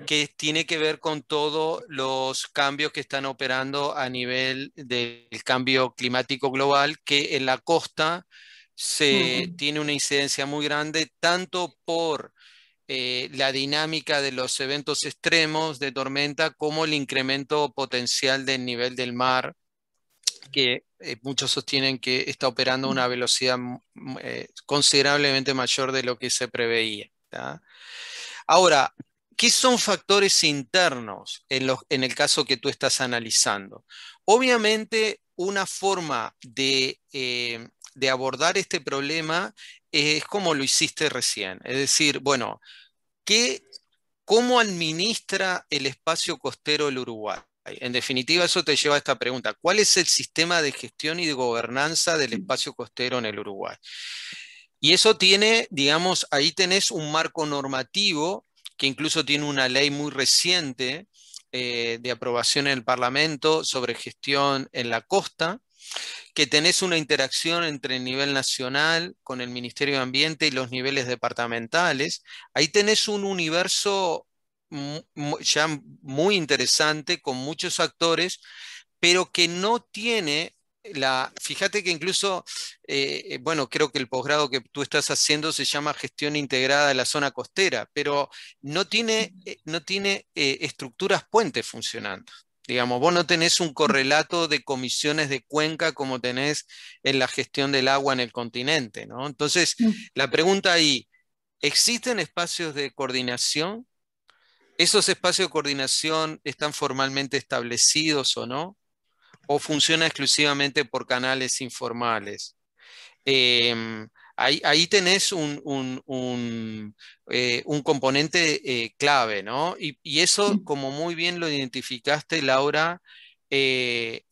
que tiene que ver con todos los cambios que están operando a nivel del cambio climático global, que en la costa se tiene una incidencia muy grande, tanto por eh, la dinámica de los eventos extremos de tormenta como el incremento potencial del nivel del mar que eh, muchos sostienen que está operando a mm. una velocidad eh, considerablemente mayor de lo que se preveía. Ahora, ¿qué son factores internos en, el caso que tú estás analizando? Obviamente, una forma eh, de, abordar este problema es como lo hiciste recién, es decir, bueno, ¿cómo administra el espacio costero el Uruguay? En definitiva, eso te lleva a esta pregunta. ¿Cuál es el sistema de gestión y de gobernanza del espacio costero en el Uruguay? Y eso tiene, digamos, ahí tenés un marco normativo que incluso tiene una ley muy reciente eh, de aprobación en el Parlamento sobre gestión en la costa, que tenés una interacción entre el nivel nacional con el Ministerio de Ambiente y los niveles departamentales. Ahí tenés un universo ya muy interesante, con muchos actores, pero que no tiene la, fíjate que incluso, eh, bueno, creo que el posgrado que tú estás haciendo se llama Gestión Integrada de la Zona Costera, pero no tiene, eh, no tiene eh, estructuras puentes funcionando. Digamos, vos no tenés un correlato de comisiones de cuenca como tenés en la gestión del agua en el continente, ¿no? Entonces, la pregunta ahí, ¿existen espacios de coordinación ¿Esos espacios de coordinación están formalmente establecidos o no? ¿O funciona exclusivamente por canales informales? Em, ahí, tenés un, eh, componente eh, clave, ¿no? Y, y, eso, como muy bien lo identificaste, Laura, eh,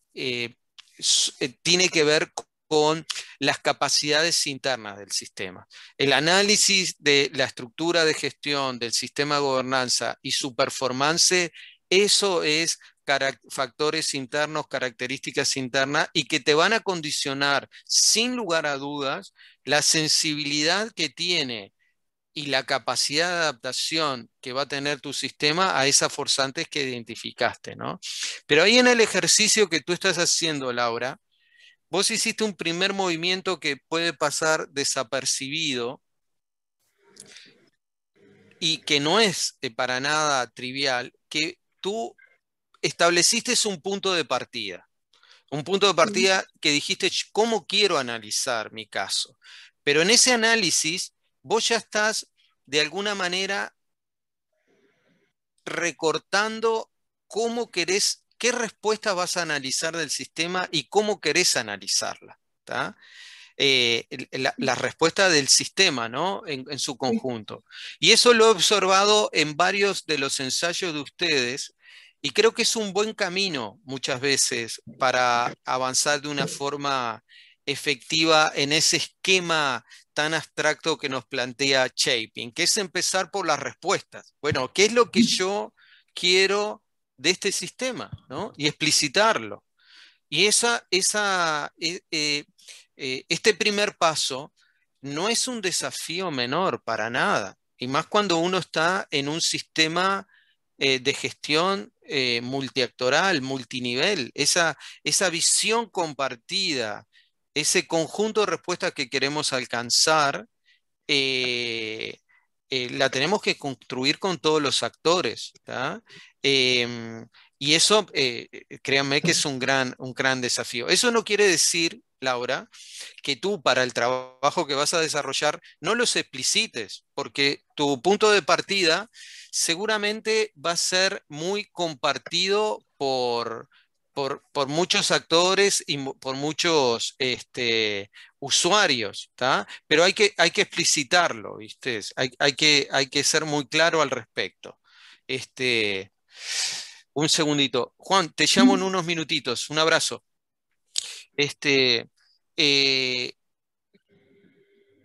tiene que ver con las capacidades internas del sistema. El análisis de la estructura de gestión del sistema de gobernanza y su performance, eso es factores internos, características internas y que te van a condicionar sin lugar a dudas la sensibilidad que tiene y la capacidad de adaptación que va a tener tu sistema a esas forzantes que identificaste, ¿no? Pero ahí en el ejercicio que tú estás haciendo, Laura, Vos hiciste un primer movimiento que puede pasar desapercibido y que no es eh, para nada trivial, que tú estableciste un punto de partida. Un punto de partida que dijiste, ¿cómo quiero analizar mi caso? Pero en ese análisis, vos ya estás de alguna manera recortando cómo querés qué respuesta vas a analizar del sistema y cómo querés analizarla. Eh, la, respuesta del sistema ¿no? en, su conjunto. Y eso lo he observado en varios de los ensayos de ustedes y creo que es un buen camino muchas veces para avanzar de una forma efectiva en ese esquema tan abstracto que nos plantea Shaping, que es empezar por las respuestas. Bueno, ¿qué es lo que yo quiero de este sistema ¿no? y explicitarlo. Y esa, esa, e, e, e, este primer paso no es un desafío menor para nada, y más cuando uno está en un sistema eh, de gestión eh, multiactoral, multinivel, esa, esa visión compartida, ese conjunto de respuestas que queremos alcanzar, eh, eh, la tenemos que construir con todos los actores. Em, y eso, eh, eh, créanme que es un gran, un gran desafío. Eso no quiere decir, Laura, que tú para el trabajo que vas a desarrollar no los explicites, porque tu punto de partida seguramente va a ser muy compartido por por, muchos actores y por muchos este, usuarios, pero hay que, hay que explicitarlo, Hay, que, hay que ser muy claro al respecto. Este, un segundito. Juan, te llamo en mm. unos minutitos. Un abrazo. Este, eh,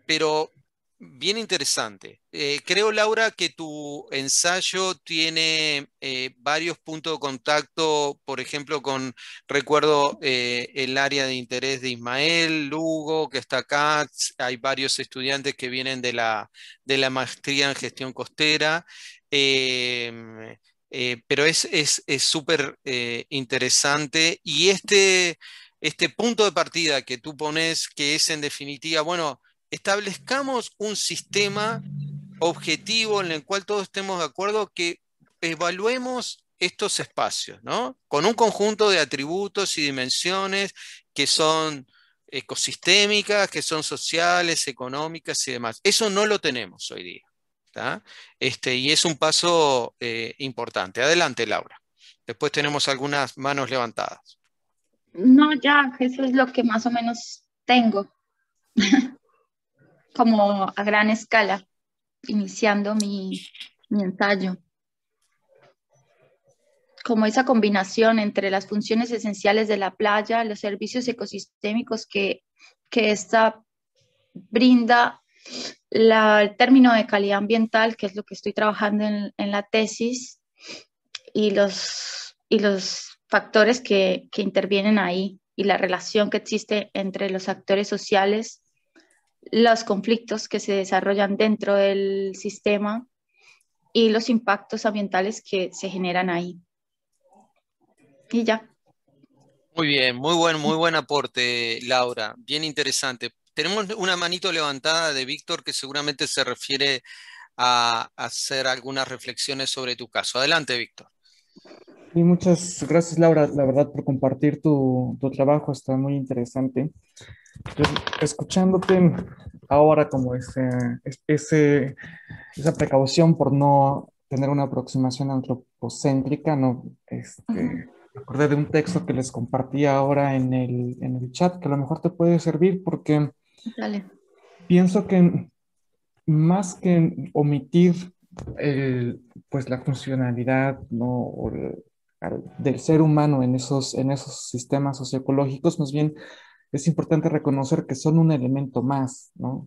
pero bien interesante. Eh, creo, Laura, que tu ensayo tiene eh, varios puntos de contacto, por ejemplo, con, recuerdo, eh, el área de interés de Ismael, Lugo, que está acá, hay varios estudiantes que vienen de la, de la maestría en gestión costera. pero es súper es, interesante y este, este punto de partida que tú pones, que es en definitiva, bueno, establezcamos un sistema objetivo en el cual todos estemos de acuerdo que evaluemos estos espacios, ¿no? Con un conjunto de atributos y dimensiones que son ecosistémicas, que son sociales, económicas y demás. Eso no lo tenemos hoy día. Este, y es un paso eh, importante. Adelante, Laura. Después tenemos algunas manos levantadas. No, ya, eso es lo que más o menos tengo. como a gran escala, iniciando mi, ensayo. Como esa combinación entre las funciones esenciales de la playa, los servicios ecosistémicos que, que esta brinda, el término de calidad ambiental, que es lo que estoy trabajando en, en la tesis, y los, y los factores que, que intervienen ahí y la relación que existe entre los actores sociales los conflictos que se desarrollan dentro del sistema y los impactos ambientales que se generan ahí. Y ya. Muy bien, muy buen, muy buen aporte, Laura. Bien interesante. Tenemos una manito levantada de Víctor que seguramente se refiere a hacer algunas reflexiones sobre tu caso. Adelante, Víctor muchas gracias, Laura, la verdad, por compartir tu, trabajo, está muy interesante. Pues, escuchándote ahora como ese, ese, esa precaución por no tener una aproximación antropocéntrica, no, este, acordé de un texto que les compartí ahora en el, chat, que a lo mejor te puede servir porque pienso que más que omitir eh, pues la funcionalidad ¿no? del ser humano en esos, en esos sistemas socioecológicos, más bien es importante reconocer que son un elemento más, ¿no?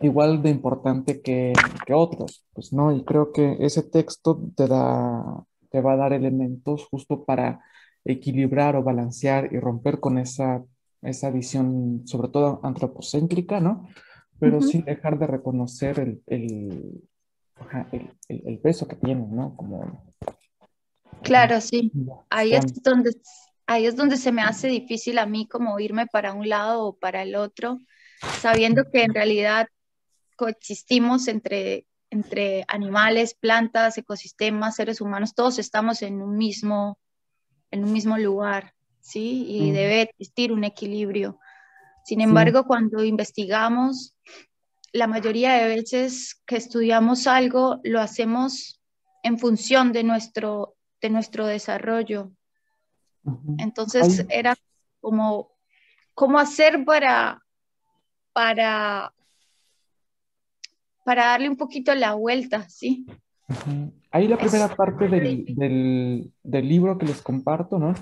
Igual de importante que, otros, pues, ¿no? Y creo que ese texto te da, te va a dar elementos justo para equilibrar o balancear y romper con esa, visión, sobre todo antropocéntrica, ¿no? Pero sin dejar de reconocer el, el, peso que tienen, ¿no? Como Claro, sí. Ahí es donde ahí es donde se me hace difícil a mí como irme para un lado o para el otro, sabiendo que en realidad coexistimos entre, entre animales, plantas, ecosistemas, seres humanos, todos estamos en un mismo, en un mismo lugar, ¿sí? Y mm. debe existir un equilibrio. Sin embargo, cuando investigamos, la mayoría de veces que estudiamos algo, lo hacemos en función de nuestro nuestro desarrollo. Entonces era como, ¿cómo hacer para, para, para darle un poquito la vuelta, sí? Ahí la primera parte del, del, libro que les comparto, ¿no?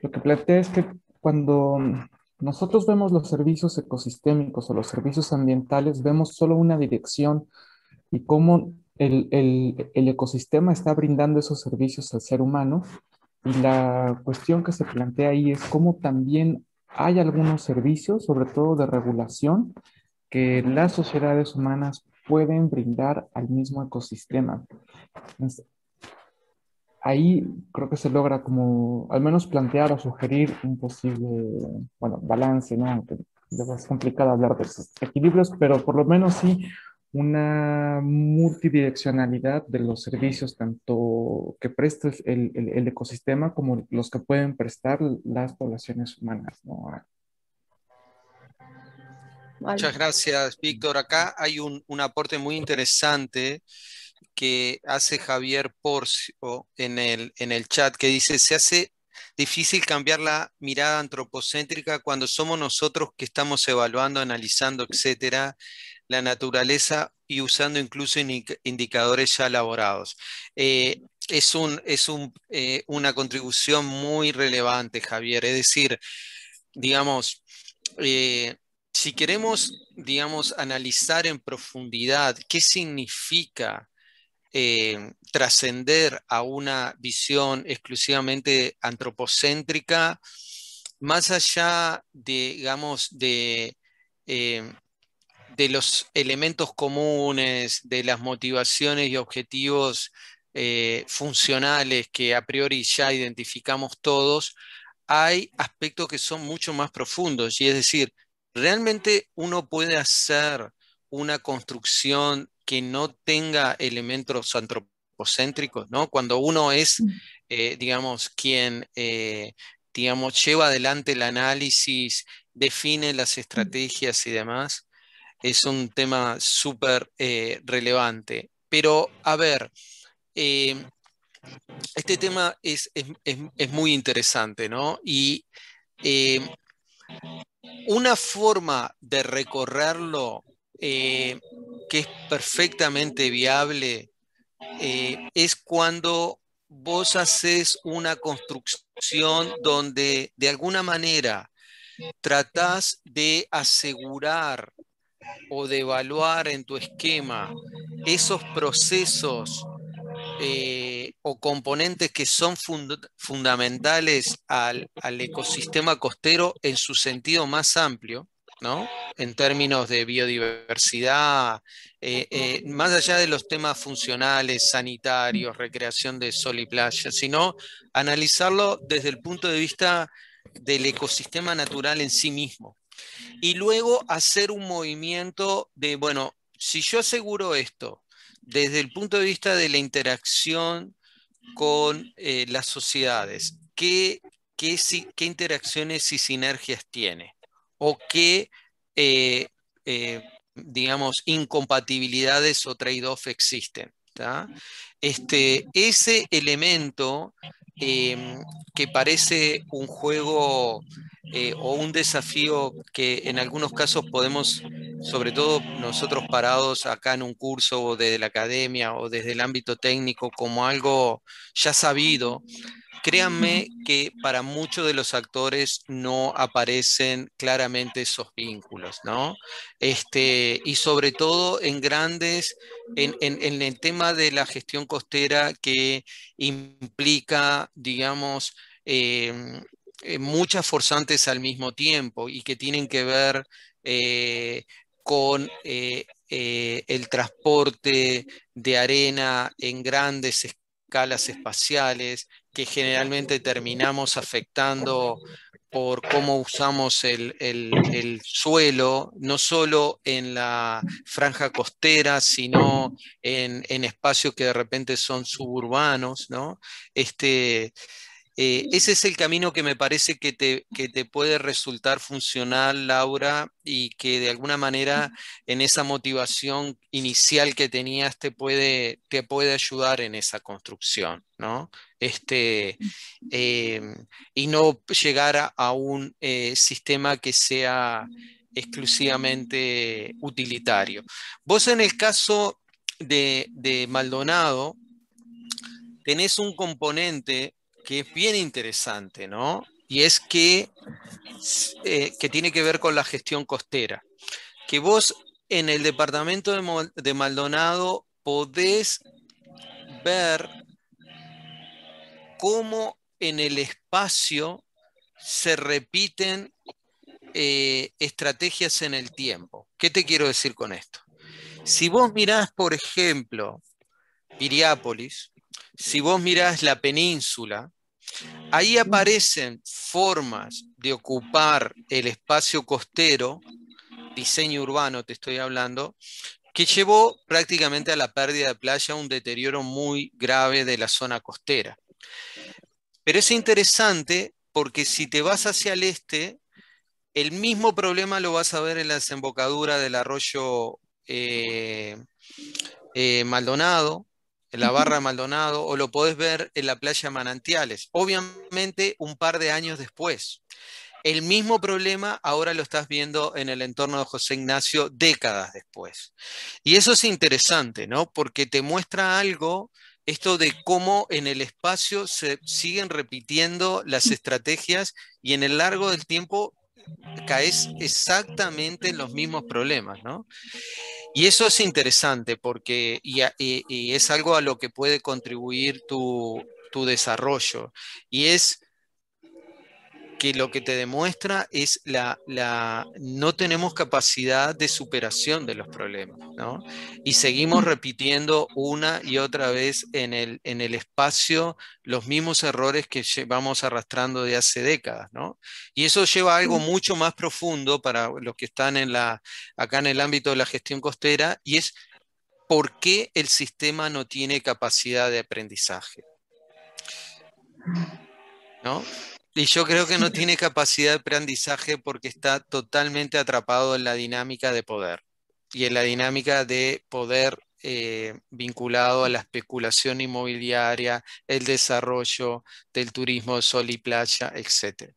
Lo que plantea es que cuando nosotros vemos los servicios ecosistémicos o los servicios ambientales, vemos solo una dirección y cómo el, el, el ecosistema está brindando esos servicios al ser humano y la cuestión que se plantea ahí es cómo también hay algunos servicios, sobre todo de regulación, que las sociedades humanas pueden brindar al mismo ecosistema. ahí creo que se logra como al menos plantear o sugerir un posible, bueno, balance, ¿no? es complicado hablar de esos equilibrios, pero por lo menos sí una multidireccionalidad de los servicios, tanto que presta el, ecosistema como los que pueden prestar las poblaciones humanas. Muchas gracias, Víctor. Acá hay un, aporte muy interesante que hace Javier Porcio en el, en el chat, que dice, se hace difícil cambiar la mirada antropocéntrica cuando somos nosotros que estamos evaluando, analizando, etcétera, la naturaleza y usando incluso indicadores ya elaborados. Eh, es, un, es eh, una contribución muy relevante, Javier. Es decir, digamos, eh, si queremos, digamos, analizar en profundidad qué significa trascender a una visión exclusivamente antropocéntrica, más allá, de, digamos, de, de los elementos comunes, de las motivaciones y objetivos eh, funcionales que a priori ya identificamos todos, hay aspectos que son mucho más profundos. Y es decir, realmente uno puede hacer una construcción que no tenga elementos antropocéntricos, ¿no? Cuando uno es, mm. eh, digamos, quien, eh, digamos, lleva adelante el análisis, define las mm. estrategias y demás es un tema súper eh, relevante. Pero, a ver, eh, este tema es, muy interesante, ¿no? Y eh, una forma de recorrerlo que es perfectamente viable es cuando vos haces una construcción donde de alguna manera tratás de asegurar o de evaluar en tu esquema esos procesos eh, o componentes que son fundamentales al, ecosistema costero en su sentido más amplio, En términos de biodiversidad, eh, eh, más allá de los temas funcionales, sanitarios, recreación de sol y playa, sino analizarlo desde el punto de vista del ecosistema natural en sí mismo. Y luego hacer un movimiento de, bueno, si yo aseguro esto desde el punto de vista de la interacción con eh, las sociedades, ¿qué, qué, interacciones y sinergias tiene? ¿O qué, eh, eh, digamos, incompatibilidades o trade-off existen? Este, ese elemento Em, que parece un juego eh, o un desafío que en algunos casos podemos, sobre todo nosotros parados acá en un curso o desde la academia o desde el ámbito técnico, como algo ya sabido, créanme que para muchos de los actores no aparecen claramente esos vínculos, ¿no? Este, y sobre todo en grandes, en, el tema de la gestión costera que implica, digamos, em, eh, muchas forzantes al mismo tiempo y que tienen que ver eh, con eh, el transporte de arena en grandes escalas espaciales, que generalmente terminamos afectando por cómo usamos el, suelo, no solo en la franja costera, sino en, en espacios que de repente son suburbanos, ¿no? Este, eh, ese es el camino que me parece que te, puede resultar funcional, Laura, y que de alguna manera en esa motivación inicial que tenías te puede, te puede ayudar en esa construcción, ¿no? Este, em, y no llegar a, un eh, sistema que sea exclusivamente utilitario. Vos en el caso de, de Maldonado, tenés un componente que es bien interesante, ¿no? Y es eh, que, tiene que ver con la gestión costera. Que vos en el departamento de, Maldonado podés ver cómo en el espacio se repiten eh, estrategias en el tiempo. ¿Qué te quiero decir con esto? Si vos mirás, por ejemplo, Piriápolis, si vos mirás la península, Ahí mm. aparecen formas de ocupar el espacio costero, diseño urbano te estoy hablando, que llevó prácticamente a la pérdida de playa, un deterioro muy grave de la zona costera. Pero es interesante porque si te vas hacia el este, el mismo problema lo vas a ver en la desembocadura del arroyo eh, eh, Maldonado, en la barra Maldonado, o lo podés ver en la playa Manantiales, obviamente un par de años después. El mismo problema ahora lo estás viendo en el entorno de José Ignacio décadas después. Y eso es interesante, ¿no? Porque te muestra algo, esto de cómo en el espacio se siguen repitiendo las mm. estrategias y en el largo del tiempo caes exactamente en los mismos problemas, ¿no? Y eso es interesante porque y, es algo a lo que puede contribuir tu, tu desarrollo. Y es que lo que te demuestra es la, no tenemos capacidad de superación de los problemas, ¿no? Y seguimos mm. repitiendo una y otra vez en el, espacio los mismos errores que llevamos arrastrando de hace décadas, ¿no? Y eso lleva a algo mm. mucho más profundo para los que están en la, acá en el ámbito de la gestión costera y es por qué el sistema no tiene capacidad de aprendizaje. ¿No? Y yo creo que no tiene capacidad de aprendizaje porque está totalmente atrapado en la dinámica de poder y en la dinámica de poder eh, vinculado a la especulación inmobiliaria, el desarrollo del turismo de sol y playa, etc.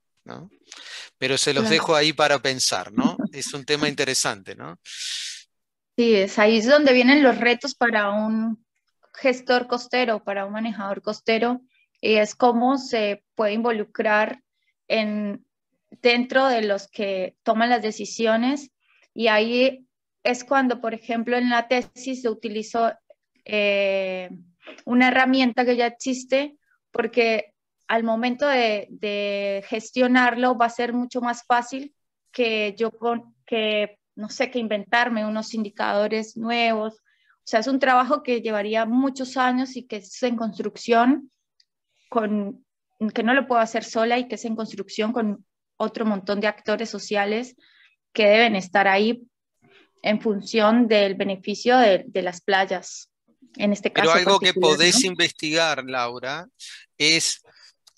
Pero se los dejo ahí para pensar, ¿no? Es un tema interesante, ¿no? Sí, es ahí es donde vienen los retos para un gestor costero, para un manejador costero, y es cómo se puede involucrar en, dentro de los que toman las decisiones y ahí es cuando, por ejemplo, en la tesis se utilizó eh, una herramienta que ya existe porque al momento de, gestionarlo va a ser mucho más fácil que yo que no sé, que inventarme unos indicadores nuevos. O sea, es un trabajo que llevaría muchos años y que es en construcción con, que no lo puedo hacer sola y que es en construcción con otro montón de actores sociales que deben estar ahí en función del beneficio de, las playas. En este caso Pero algo que podés investigar, Laura, es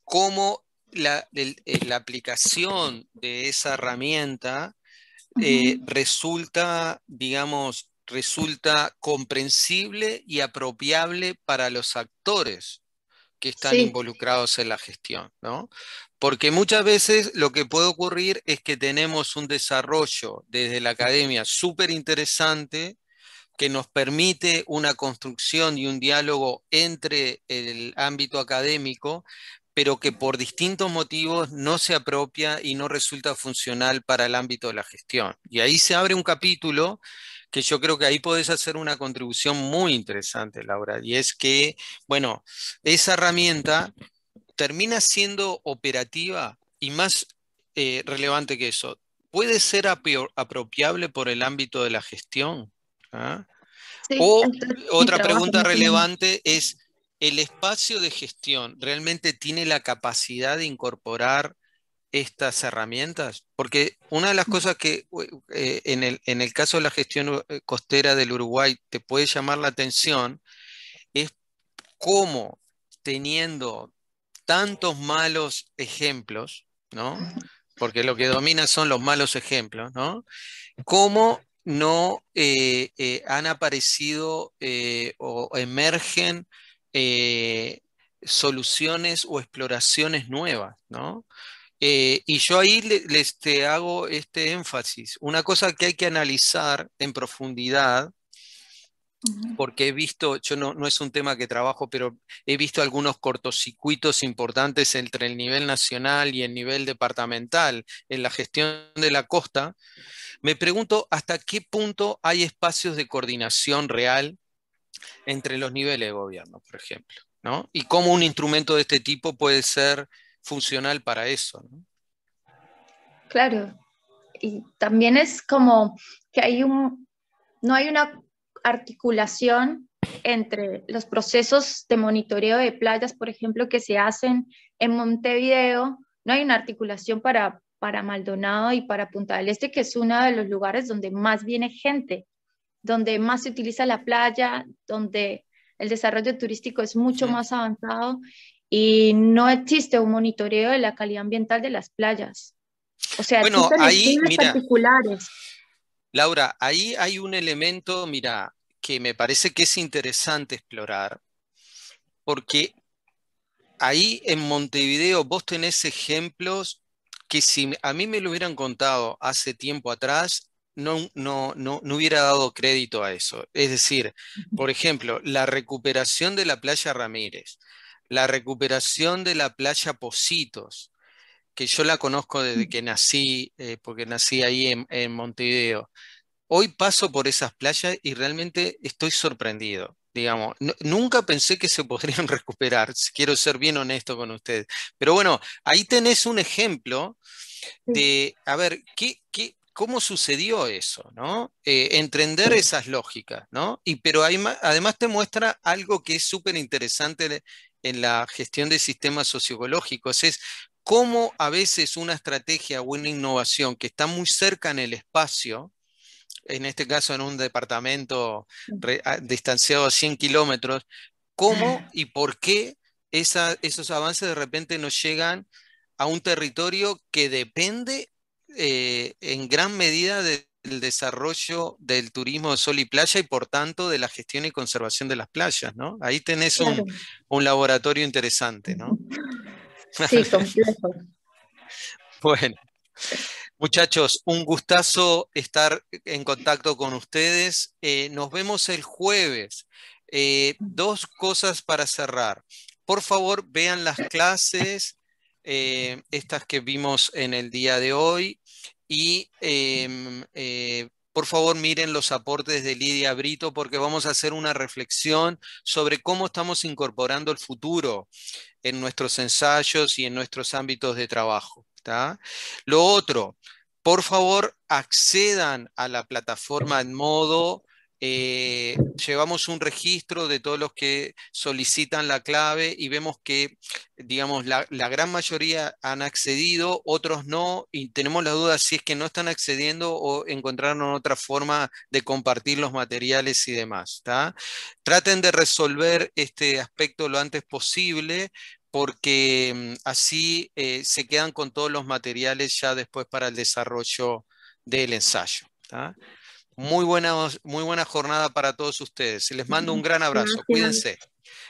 cómo la, eh, aplicación de esa herramienta eh, resulta, digamos, resulta comprensible y apropiable para los actores que están involucrados en la gestión, ¿no? Porque muchas veces lo que puede ocurrir es que tenemos un desarrollo desde la academia súper interesante que nos permite una construcción y un diálogo entre el ámbito académico, pero que por distintos motivos no se apropia y no resulta funcional para el ámbito de la gestión. Y ahí se abre un capítulo que yo creo que ahí podés hacer una contribución muy interesante, Laura, y es que, bueno, esa herramienta termina siendo operativa y más eh, relevante que eso, puede ser apropiable por el ámbito de la gestión. ¿Ah? o otra pregunta relevante es, ¿el espacio de gestión realmente tiene la capacidad de incorporar estas herramientas? Porque una de las cosas que eh, en, el, caso de la gestión eh, costera del Uruguay te puede llamar la atención es cómo teniendo tantos malos ejemplos, ¿no? Porque lo que domina son los malos ejemplos, ¿no? ¿Cómo no eh, han aparecido o emergen soluciones o exploraciones nuevas, ¿no? Eh, y yo ahí les, te hago este énfasis. Una cosa que hay que analizar en profundidad, porque he visto, yo no, es un tema que trabajo, pero he visto algunos cortocircuitos importantes entre el nivel nacional y el nivel departamental en la gestión de la costa. Me pregunto hasta qué punto hay espacios de coordinación real entre los niveles de gobierno, por ejemplo, Y cómo un instrumento de este tipo puede ser funcional para eso. Claro, y también es como que hay un, no hay una articulación entre los procesos de monitoreo de playas, por ejemplo, que se hacen en Montevideo, no hay una articulación para, para Maldonado y para Punta del Este, que es uno de los lugares donde más viene gente, donde más se utiliza la playa, donde el desarrollo turístico es mucho más avanzado y no existe un monitoreo de la calidad ambiental de las playas. O sea, bueno, ahí, particulares. Laura, ahí hay un elemento, mira, que me parece que es interesante explorar, porque ahí en Montevideo vos tenés ejemplos que si a mí me lo hubieran contado hace tiempo atrás, no, no, no, no, hubiera dado crédito a eso. Es decir, por ejemplo, la recuperación de la playa Ramírez la recuperación de la playa Positos, que yo la conozco desde que nací, eh, porque nací ahí en, Montevideo. Hoy paso por esas playas y realmente estoy sorprendido digamos. nunca pensé que se podrían recuperar, quiero ser bien honesto con ustedes. Pero bueno, ahí tenés un ejemplo de, a ver, ¿qué, cómo sucedió eso? ¿no? Eh, entender esas lógicas, ¿no? Y, pero además te muestra algo que es súper interesante en la gestión de sistemas socioecológicos es cómo a veces una estrategia o una innovación que está muy cerca en el espacio, en este caso en un departamento mm. distanciado a 100 kilómetros, cómo y por qué esos avances de repente nos llegan a un territorio que depende eh, en gran medida de el desarrollo del turismo de sol y playa y por tanto de la gestión y conservación de las playas, ¿no? Ahí tenés un, laboratorio interesante, ¿no? Sí, complejo. bueno. Muchachos, un gustazo estar en contacto con ustedes. Eh, nos vemos el jueves. Eh, dos cosas para cerrar. Por favor, vean las clases, eh, estas que vimos en el día de hoy, y em, eh, por favor miren los aportes de Lidia Brito porque vamos a hacer una reflexión sobre cómo estamos incorporando el futuro en nuestros ensayos y en nuestros ámbitos de trabajo. Lo otro, por favor accedan a la plataforma en modo eh, llevamos un registro de todos los que solicitan la clave y vemos que, digamos, la, gran mayoría han accedido, otros no, y tenemos la duda si es que no están accediendo o encontraron otra forma de compartir los materiales y demás. Traten de resolver este aspecto lo antes posible porque mm, así eh, se quedan con todos los materiales ya después para el desarrollo del ensayo. Muy buena, muy buena jornada para todos ustedes. Les mando un gran abrazo. Cuídense.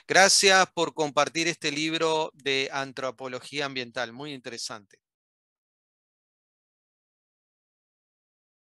Gracias por compartir este libro de antropología ambiental. Muy interesante.